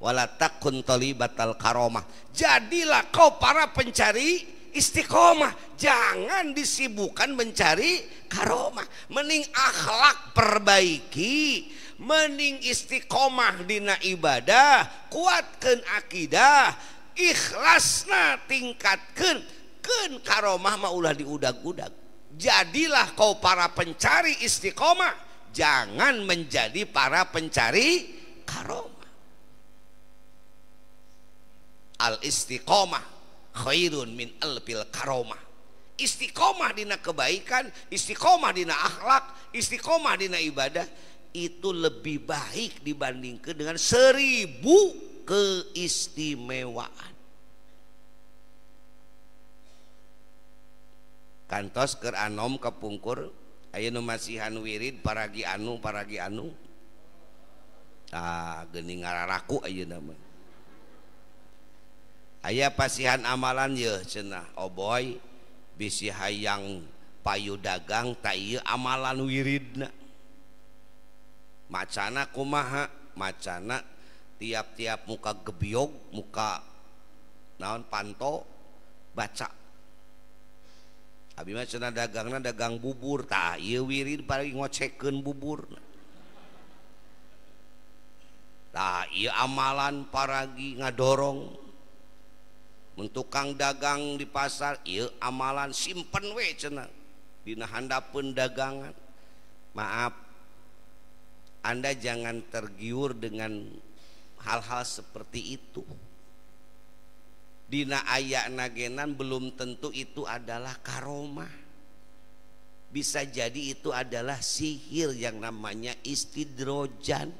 wala takun talibatal karomah jadilah kau para pencari istiqomah jangan disibukkan mencari karomah Mening akhlak perbaiki mening istiqomah dina ibadah kuatkan akidah ikhlasna tingkatkan ken karomah maulah diudag-udag jadilah kau para pencari istiqomah jangan menjadi para pencari karomah al istiqomah khairun min alfil karomah istiqomah dina kebaikan istiqomah dina akhlak istiqomah dina ibadah itu lebih baik dibandingkan dengan seribu keistimewaan kantos ker anom kepungkur ayo masihan wirid paragi anu paragi anu ah geni ngararaku ayo namanya. Quan Ayah pasihan amalan y cenah o oh boy bis hayang payo dagang tay amalan wiridna maha macana tiap-tiap muka gebig muka naon panto baca da dagang bubur tayidbur amalan para gi nga dorong tukang dagang di pasar iya amalan simpen we cena dina handa dagangan, maaf anda jangan tergiur dengan hal-hal seperti itu dina ayak nagenan belum tentu itu adalah karoma, bisa jadi itu adalah sihir yang namanya istidrojan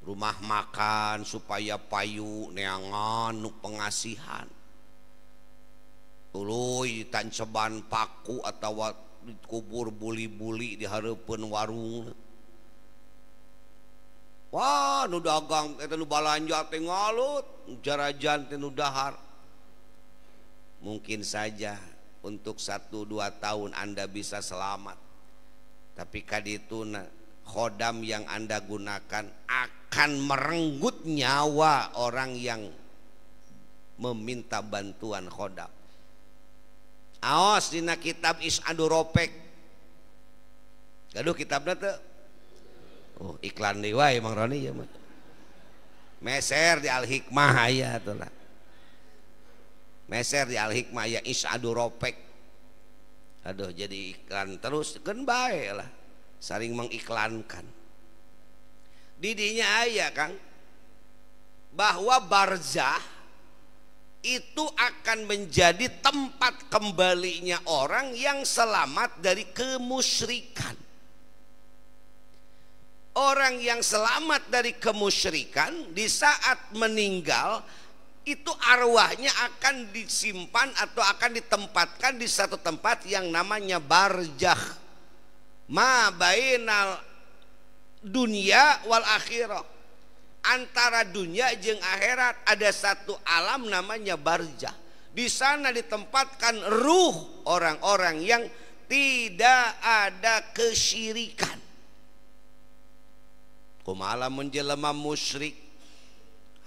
rumah makan supaya payu neangan nu pengasihan tuluy tanceban paku atau kubur buli-buli diharapkan warung wah nu dagang eta nu balanja teh ngalut jarajan teh nu dahar mungkin saja untuk satu dua tahun anda bisa selamat tapi kaditu khodam yang Anda gunakan akan merenggut nyawa orang yang meminta bantuan khodam. Aos dina kitab Is'adu Ropek. Gaduh kitabnya tuh. Oh, iklan dewa emang Roni ya mah. Meser di Al-Hikmah ya, tuh lah. Meser di Al-Hikmah ya Is'adu Ropek. Aduh jadi iklan terus kan baik lah saling mengiklankan didinya ayah Kang bahwa barzah itu akan menjadi tempat kembalinya orang yang selamat dari kemusyrikan. Orang yang selamat dari kemusyrikan di saat meninggal itu arwahnya akan disimpan atau akan ditempatkan di satu tempat yang namanya barjah ma bainal dunia wal akhirah antara dunia jeng akhirat ada satu alam namanya barjah di sana ditempatkan ruh orang-orang yang tidak ada kesyirikan kumala menjelma musyrik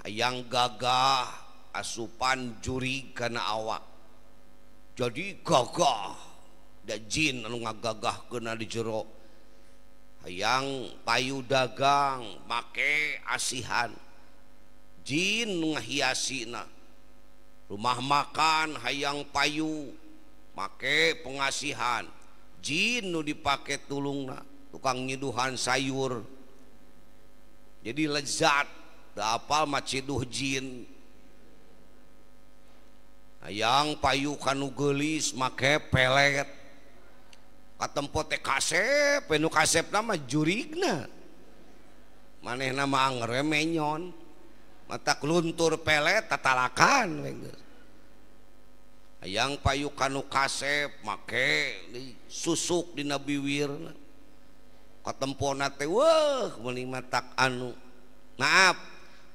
yang gagah asupan juri karena awak jadi gagah jinin gagah kena di jero hayang payu dagang make asihanjinin ngaghiasina rumah makan hayang payu make pengasihanjin dipakai tulunga tukang ngiduhan sayur jadi lezat daal macdjinin ayaang payu kanuugeis make pelet katempo teh kasep penu kasep nama jurigna maneh nama angre menyon mata keluntur pelet tatalakan yang payu kanu kasep make li, susuk di nabi Wir, katempona teh wah tak anu maaf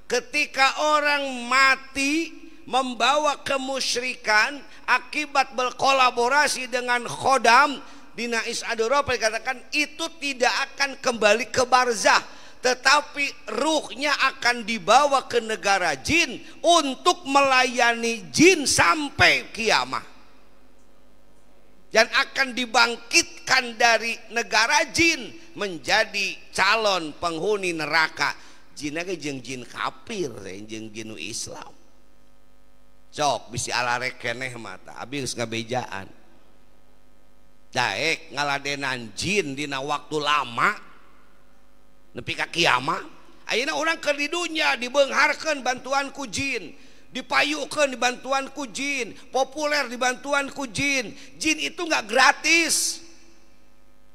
ketika orang mati membawa kemusyrikan akibat berkolaborasi dengan khodam di Nais Aduro dikatakan itu tidak akan kembali ke barzah tetapi ruhnya akan dibawa ke negara jin untuk melayani jin sampai kiamat dan akan dibangkitkan dari negara jin menjadi calon penghuni neraka jin aja jeng jin kafir eh, jeng jin Islam Cok, bisa ala rekeneh mata habis ngebejaan ek ngaladenan jinin dina waktu lama nepikak kia akhirnya orang kedunya dibeharken bantuan kujin dipayukan di bantuan kujin populer di bantuan kujin Jin itu nggak gratis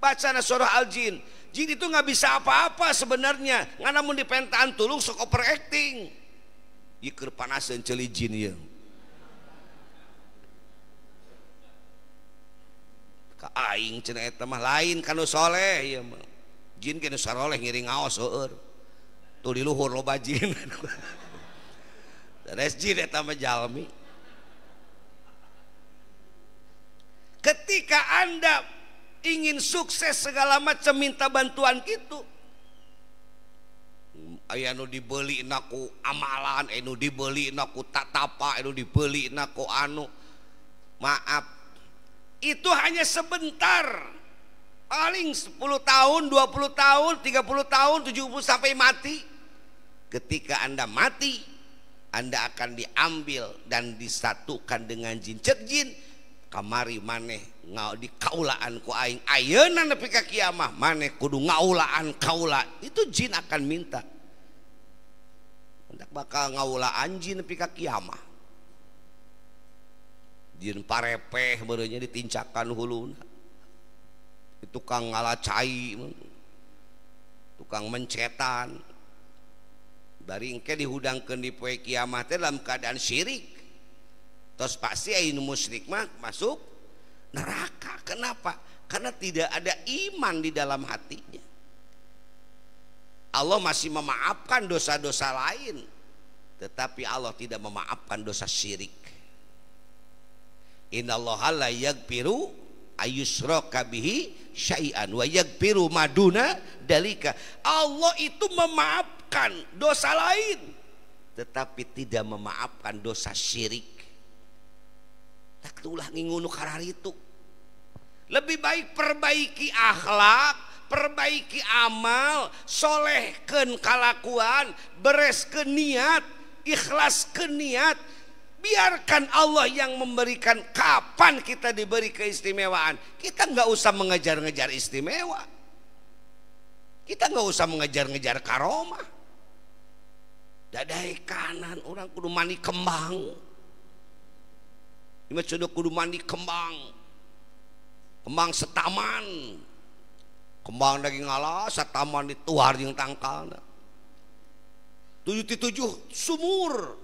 bacaah al-jinin Jin itu nggak bisa apa-apa sebenarnya nganamun di penaan tulung so operatingkir panasasan celi jin yang ka aing cina eta mah lain kanu soleh ieu mah jin kanu saroleh ngiring ngaos heueur tuli luhur loba jin Res jin eta mah jalmi ketika anda ingin sukses segala macam minta bantuan gitu aya nu dibeli naku amalan enu dibeli naku tatapa enu dibeli naku anu maaf itu hanya sebentar paling 10 tahun, 20 tahun, 30 tahun, 70 sampai mati. Ketika Anda mati, Anda akan diambil dan disatukan dengan jin cek jin kamari maneh ngau di kaulaan ku aing ayeuna nepi ka kiamah maneh kudu ngaulaan kaula itu jin akan minta hendak bakal ngaulaan jin nepi ka kiamah jin parepeh barunya ditincakan hulu tukang ngalacai tukang mencetan bari dihudangkan di poe kiamat dalam keadaan syirik terus pasti ayin musyrik mah masuk neraka kenapa karena tidak ada iman di dalam hatinya Allah masih memaafkan dosa-dosa lain tetapi Allah tidak memaafkan dosa syirik innallaha la yaghfiru ayyushraka bihi syai'an wa yaghfiru maduna dalika Allah itu memaafkan dosa lain tetapi tidak memaafkan dosa syirik tak tulah ngingunu karar itu lebih baik perbaiki akhlak perbaiki amal solehkan kalakuan bereskan niat ikhlas niat biarkan Allah yang memberikan kapan kita diberi keistimewaan kita nggak usah mengejar-ngejar istimewa kita nggak usah mengejar-ngejar karomah dadai kanan orang kudu mandi kembang ini sudah kudu mandi kembang kembang setaman kembang daging Allah setaman dituar yang tangkal tujuh tujuh sumur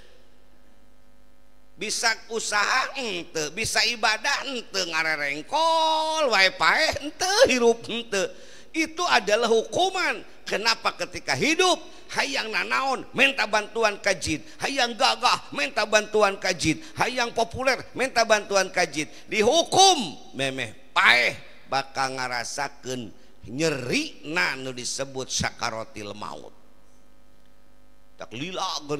bisa usaha bisa ibadah te ngare rengkol wapaente hirup itu adalah hukuman Kenapa ketika hidup hayang nanaon menta bantuan kajjid hayang gakgah menta bantuan kajjid hay yang populer minta bantuan kajjid dihukum memme pae bakal ngarasken nyerik Nanu disebut sakakarotil maut Hai tak lila ber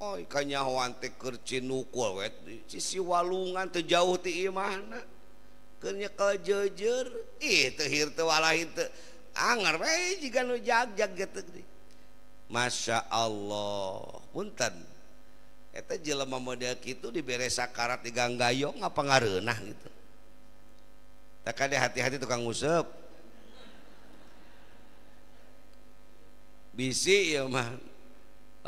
nya sisi walungan tuh jauhimana kenya ke Jojur ituwala itu Masya Allah untan itu je itu di beessa karat digang gayo ngarenang tak hati-hatituk kanngusep bisi mana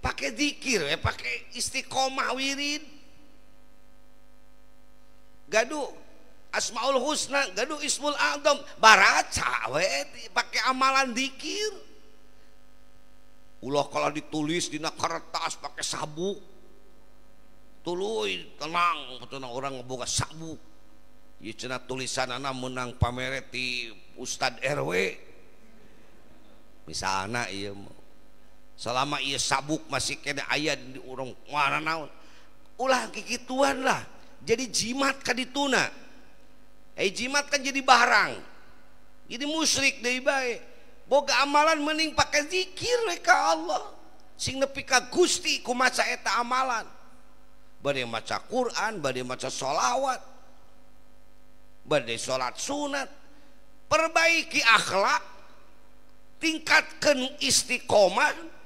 pakai dzikir eh, pakai iststiqomahwirid asmaul Husnawe pakai amalan dikir kalau ditulis di kertas pakai sabu tenang orang ngebuka sabu tulisan anak menang pamereti Ustad RW di sana ya mau selama ia sabuk masih ada ayat di urung warana na ulang gituanlah jadi jimatkah dituna eh, jim kan jadi barang jadi musyrik baik boga amalan menimpakan dzikir mereka Allah sing Gusti amalan maca Quran badai maca shalawat badai salat sunat perbaiki akhlak tingkatkan iststiqoman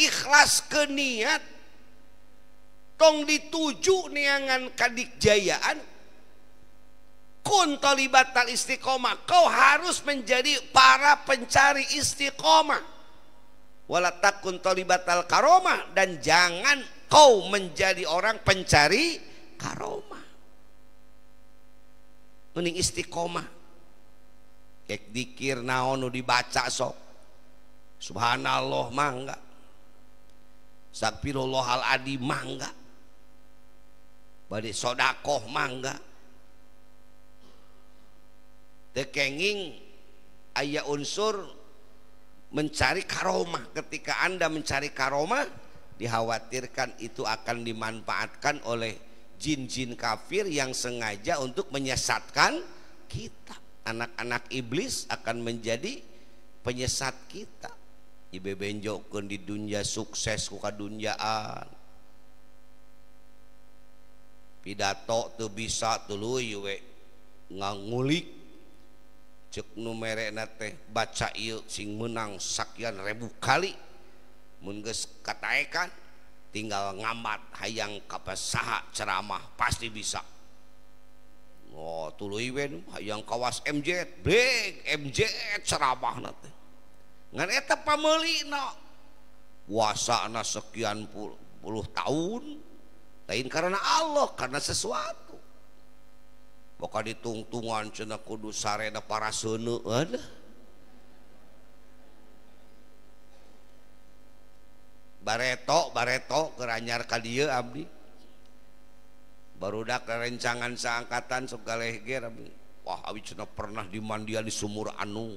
ikhlas ke niat tong dituju niangan kadikjayaan kun talibatal istiqomah kau harus menjadi para pencari istiqomah wala takun talibatal karomah dan jangan kau menjadi orang pencari karomah mending istiqomah kek dikir naonu dibaca sok subhanallah mangga adi mangga Badi sodakoh mangga Tekenging ayah unsur mencari karomah ketika anda mencari karomah dikhawatirkan itu akan dimanfaatkan oleh jin-jin kafir yang sengaja untuk menyesatkan kita anak-anak iblis akan menjadi penyesat kita Ibe benjokkan di dunia sukses kuka duniaan pidato tu bisa dulu iwe ngulik cek numere nate baca iu sing menang sekian ribu kali mengges katakan tinggal ngamat hayang kapasaha ceramah pasti bisa Oh, tuluy we hayang kawas MJ, breg MJ ceramah nanti. ana sekian 10 tahun lain karena Allah karena sesuatu maka dituntungan kudus para bareok eh, bareto barudah kerencangan sangkatan Sugala pernah dimandi di sumur anu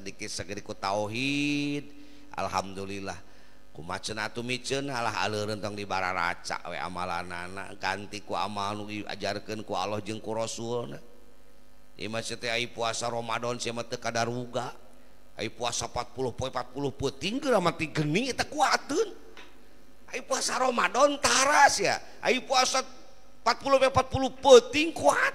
punya dikiku tauhid Alhamdulillah kumaen- rentang di bara amalanak ganti ku amamal ajarkan ku Allahul setiap puasa Romadhon si kadar daruga puasa 40 poi 40 petingmatimi ku puasa Romadhon Tars ya puasa 40 40 peting kuah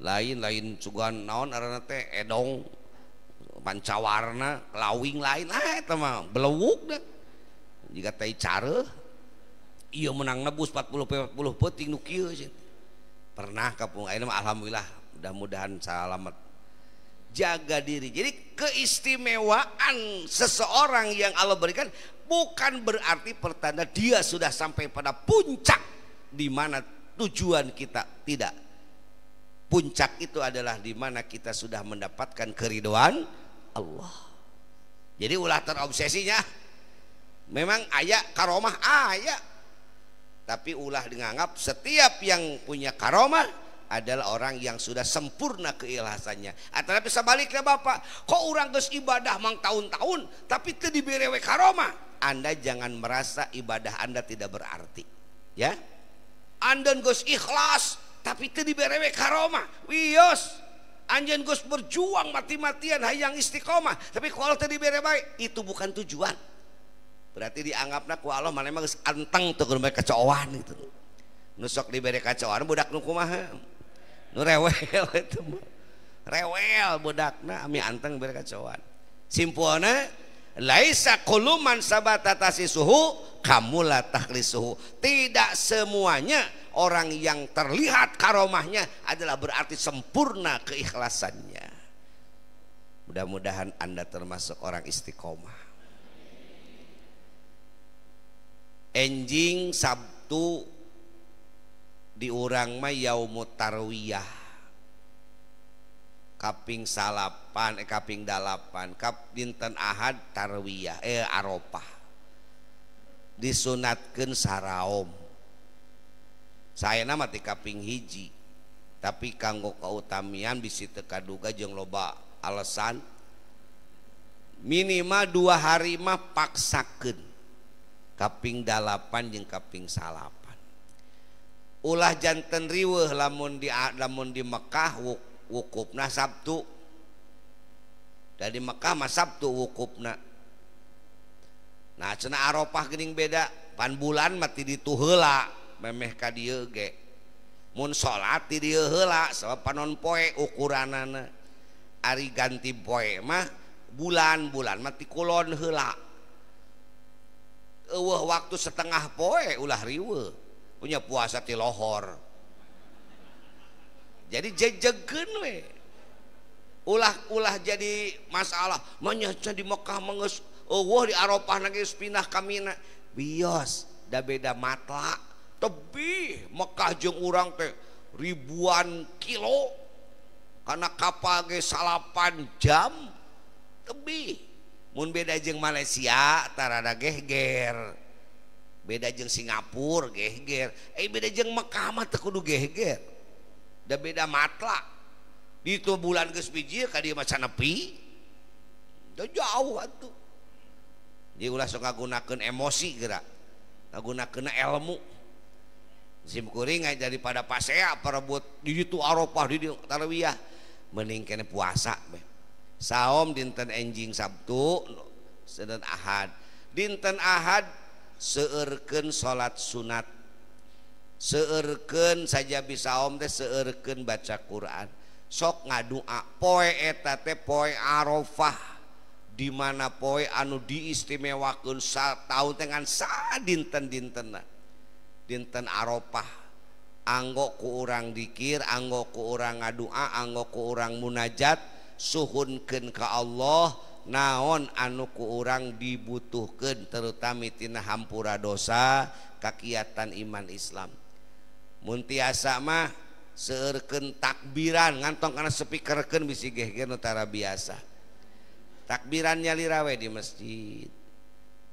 lain-lain sugan naon teh edong pancawarna lawing lain ah eta mah belewuk deh jika teh cara iya menang nebus 40 40 peting nu kieu pernah kapung ayeuna alhamdulillah mudah-mudahan selamat jaga diri jadi keistimewaan seseorang yang Allah berikan bukan berarti pertanda dia sudah sampai pada puncak di mana tujuan kita tidak Puncak itu adalah di mana kita sudah mendapatkan keriduan Allah. Jadi ulah terobsesinya memang ayak karomah ayak. Tapi ulah dianggap setiap yang punya karomah adalah orang yang sudah sempurna keikhlasannya. Ah, tapi sebaliknya Bapak, kok orang gus ibadah mang tahun-tahun tapi itu diberi karomah? Anda jangan merasa ibadah Anda tidak berarti. Ya. Anda gus ikhlas, tapi itu diberewek karoma wios anjen Gus berjuang mati-matian hayang istiqomah tapi kalau tadi berewek itu bukan tujuan berarti dianggapnya ku Allah mana emang anteng tuh kalau kacauan itu nusok diberi kacauan budak nukumah, nu rewel itu rewel budakna ami anteng beri kacauan simpulnya laisa kuluman sabatatasi suhu kamulah suhu. tidak semuanya orang yang terlihat karomahnya adalah berarti sempurna keikhlasannya mudah-mudahan anda termasuk orang istiqomah enjing Sabtu di urang mah yaumut tarwiyah kaping salapan eh kaping dalapan kap dinten ahad tarwiyah eh aropah disunatkan saraom saya mati kaping hiji tapi kanggo keutamian bisi teka duga jeng loba alasan minimal dua harima paksaken kaping dalapan yang kaping salapan ulah jantan riwemun Mekah Sabtu Mekah Sabtuahding beda pan bulan mati dituhlak atilak ukuran ari ganti po mah bulanbulan mati kulon helak waktu setengah poi ulah riwe punya puasa ti lohor jadi je ulahulah jadi masalah menyeca di Mekkah diahpin kami bios da-beda mate te Mekkahng ke ribuan kilo karena kap salapan jam te beda jeng Malaysia geger beda jeng Singapura geger bedager eh, beda mat itu bulan kepiji dia nauh suka gunken emosi gerakguna- kena ilmu kuring jadi pada paswi mening puasam dinten enjing Sabtuad dinten Ahadken salat sunat serken saja bisa Omken baca Quran sok ngapoetaah dimana poi anu diistime wakun saat tahu dengan sad dinten- dinten punyanten arupah anggoku urang dikir anggoku orang ngadua anggoku orangmunjat suhunken ke Allah naon anuku orang dibutuhkan terutamit di hampura dosa kagiatan iman Islam Muntiama serken takbiran ngantong karena sepikerken Nutara biasa takbirannya Lirawe di masjid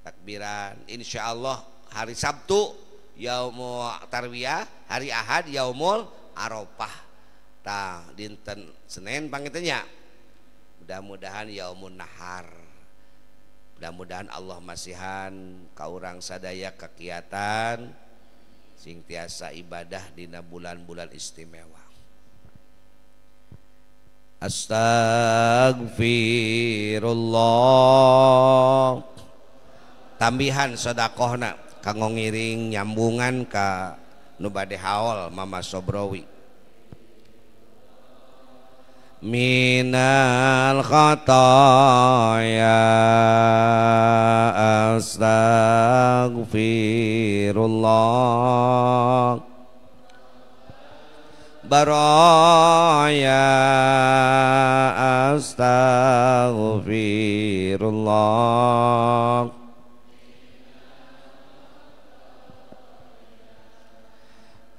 takbiran Insya Allah hari Sabtu kita yaumul tarwiyah hari ahad yaumul arafah tah dinten Senin pangitnya mudah-mudahan yaumun nahar mudah-mudahan Allah masihan ka urang sadaya kegiatan sing tiasa ibadah dina bulan-bulan istimewa Astagfirullah tambihan sodakohna kanggo ngiring nyambungan ka nubade haol Mama Sobrowi minal khotoya astagfirullah baraya astagfirullah.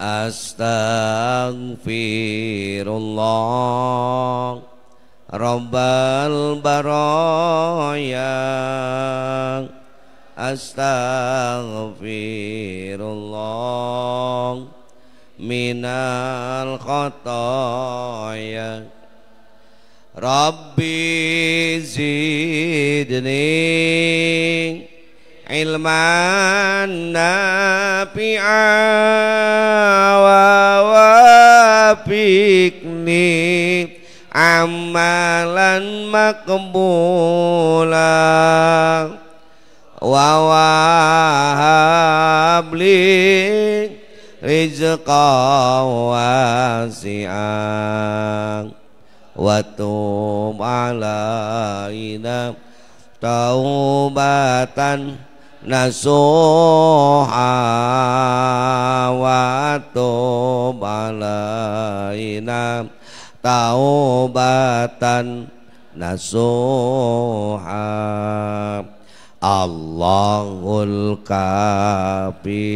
Astaghfirullah Rabbal baraya Astaghfirullah Minal khataya Rabbi zidni ilman nafi'a wa wafiqni amalan makbula wa wahabli rizqa wasi'an wa tub alaina taubatan nasuha wa tub taubatan nasuha Allahul kafi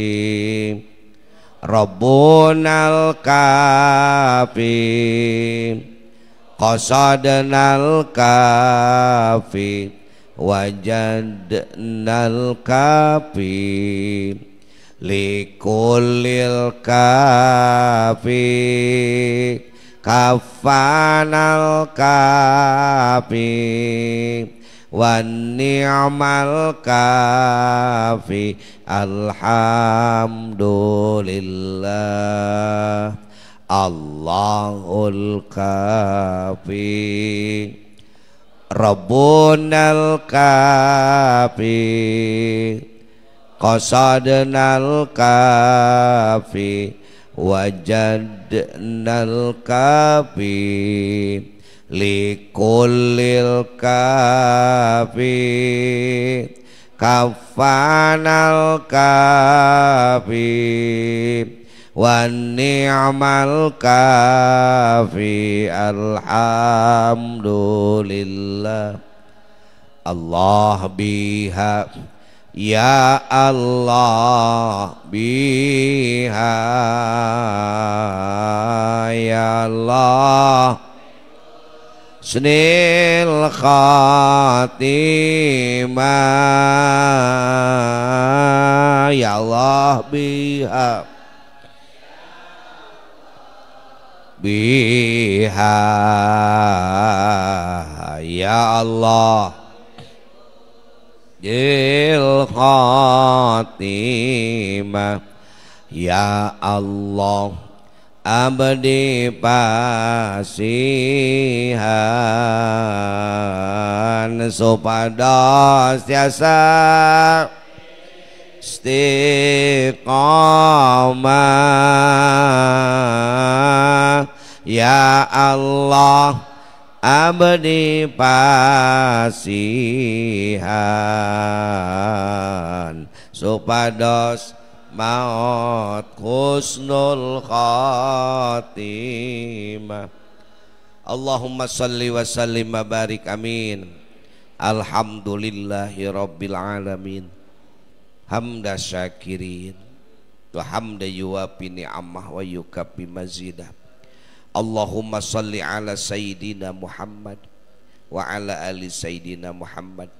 Rabbunal kafi Qasadnal kafi wajadnal kafi likulil kafi kafanal kafi wan ni'mal kafi alhamdulillah Allahul kafi Rabbunal kafi Qasadnal kafi Wajadnal kafi likulil kafi Kafanal kafi والنعم الكافي الحمد لله الله بها يا الله بها يا الله حسن الخاتمة يا الله بها biha ya Allah jil khatimah ya Allah abdi pasihan supada tiasa istiqomah Ya Allah abdi pasihan supados maut kusnul khatimah Allahumma salli wa sallim wa amin Alhamdulillahi rabbil alamin hamda syakirin Tuhamda yuwapini ammah wa yukapi mazidah Allahumma salli ala Sayyidina Muhammad wa ala ali Sayyidina Muhammad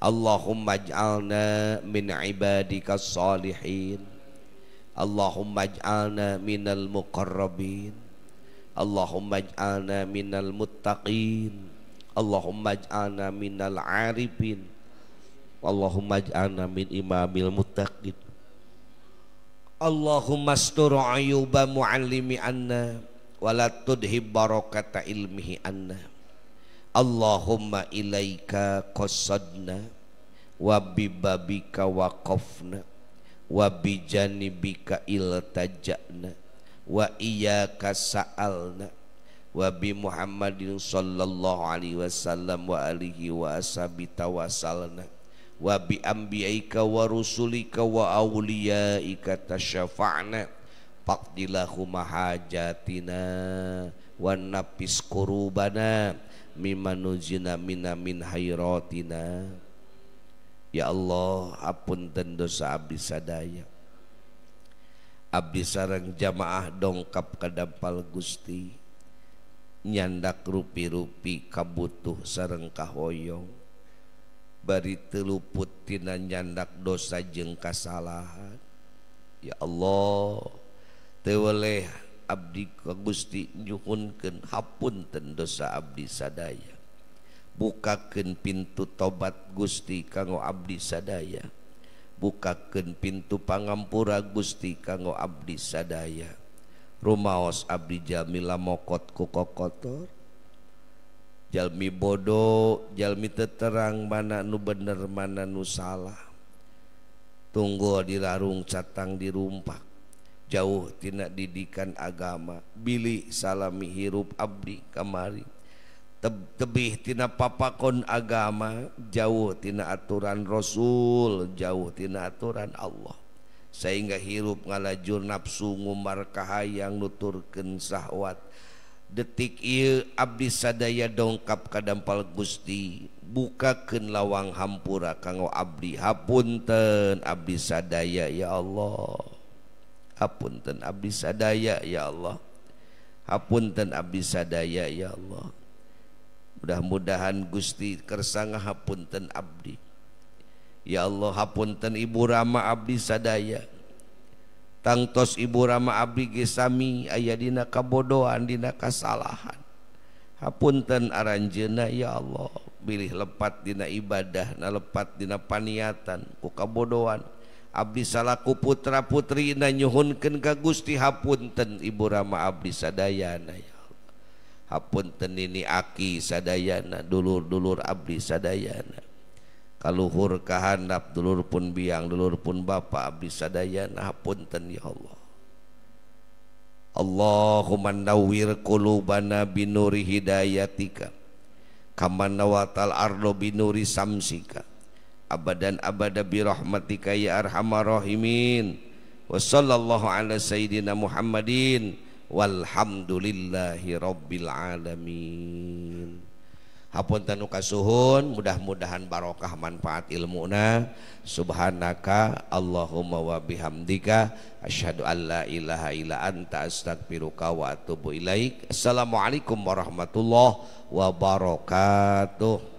Allahumma ij'alna min ibadika salihin Allahumma ij'alna minal muqarrabin Allahumma ij'alna minal muttaqin Allahumma ij'alna minal arifin Allahumma ij'alna min imamil muttaqin Allahumma astur ayuba muallimi anna wala tudhib barakata ilmihi anna Allahumma ilaika qasadna wa bibabika waqafna wa bijanibika iltaja'na wa iyyaka sa'alna wa bi Muhammadin sallallahu alaihi wasallam wa alihi wa ashabi tawassalna wa bi anbiyaika wa rusulika wa awliyaika tasyafa'na lahumajatina Wanakurubanmanuirotina ya Allah apun dan dosa-habis adaa Abis sare jamaah dongkap kedampal guststi nyandak rui-rupi kabutuh serengkahoyong bari telu putina nyandak dosa jengkaalahan ya Allah teweleh Abdi ke Gustijukunken Hapun tendosa Abdi Saaya bukaken pintu tobat Gusti kanggo Abdi Saday bukaken pintupangampura Gusti kanggo Abdi Saaya rumahos Abdi Jamila mokot ko kotor Jami boddo Jam te terang mana nubenner mana Nusalah tunggu dilarung catang dirumpah jauh Ti didikan agama Billy salami hirup Abdi kamari tebih Ti papakon agama jauhtina aturan Raul jauh Ti aturan Allah sehingga hirup ngalajur nafsungu markaha yang nuturken syahwat detik il Abis adaya dongkapkadangdam Pal guststi bukaken lawang Hampura Ka Abdihapun ten Abis adaa ya Allah pun ten Abisadadayya ya Allah Hapun ten Abisadaa ya Allah mudah-mudahan Gustikersanga hapunten Abdi ya Allahpunten Ibu Rama Abisadadayya tantngtos Ibu Rama Abdi Gsami ayadina kabodoandina kesalahan Hapunten aranjena ya Allah pilihih lepatdina ibadah na lepatdina paniatanku kabodoan Allah Abdi salaku putra putri na nyuhunkan ka Gusti hapunten Ibu Rama Abdi sadayana ya Allah. hapunten ini aki sadayana dulur-dulur Abdi sadayana kaluhur kahandap dulur pun biang dulur pun bapa Abdi sadayana hapunten ya Allah Allahumma nawwir qulubana binuri hidayatika kaman watal ardo binuri samsika abadan abada bi rahmatika ya arhamar rahimin wa sallallahu ala sayyidina Muhammadin walhamdulillahi rabbil alamin Hapun tanu kasuhun mudah-mudahan barokah manfaat ilmuna subhanaka Allahumma wa bihamdika asyhadu an la ilaha illa anta astagfiruka wa atubu ilaik assalamualaikum warahmatullahi wabarakatuh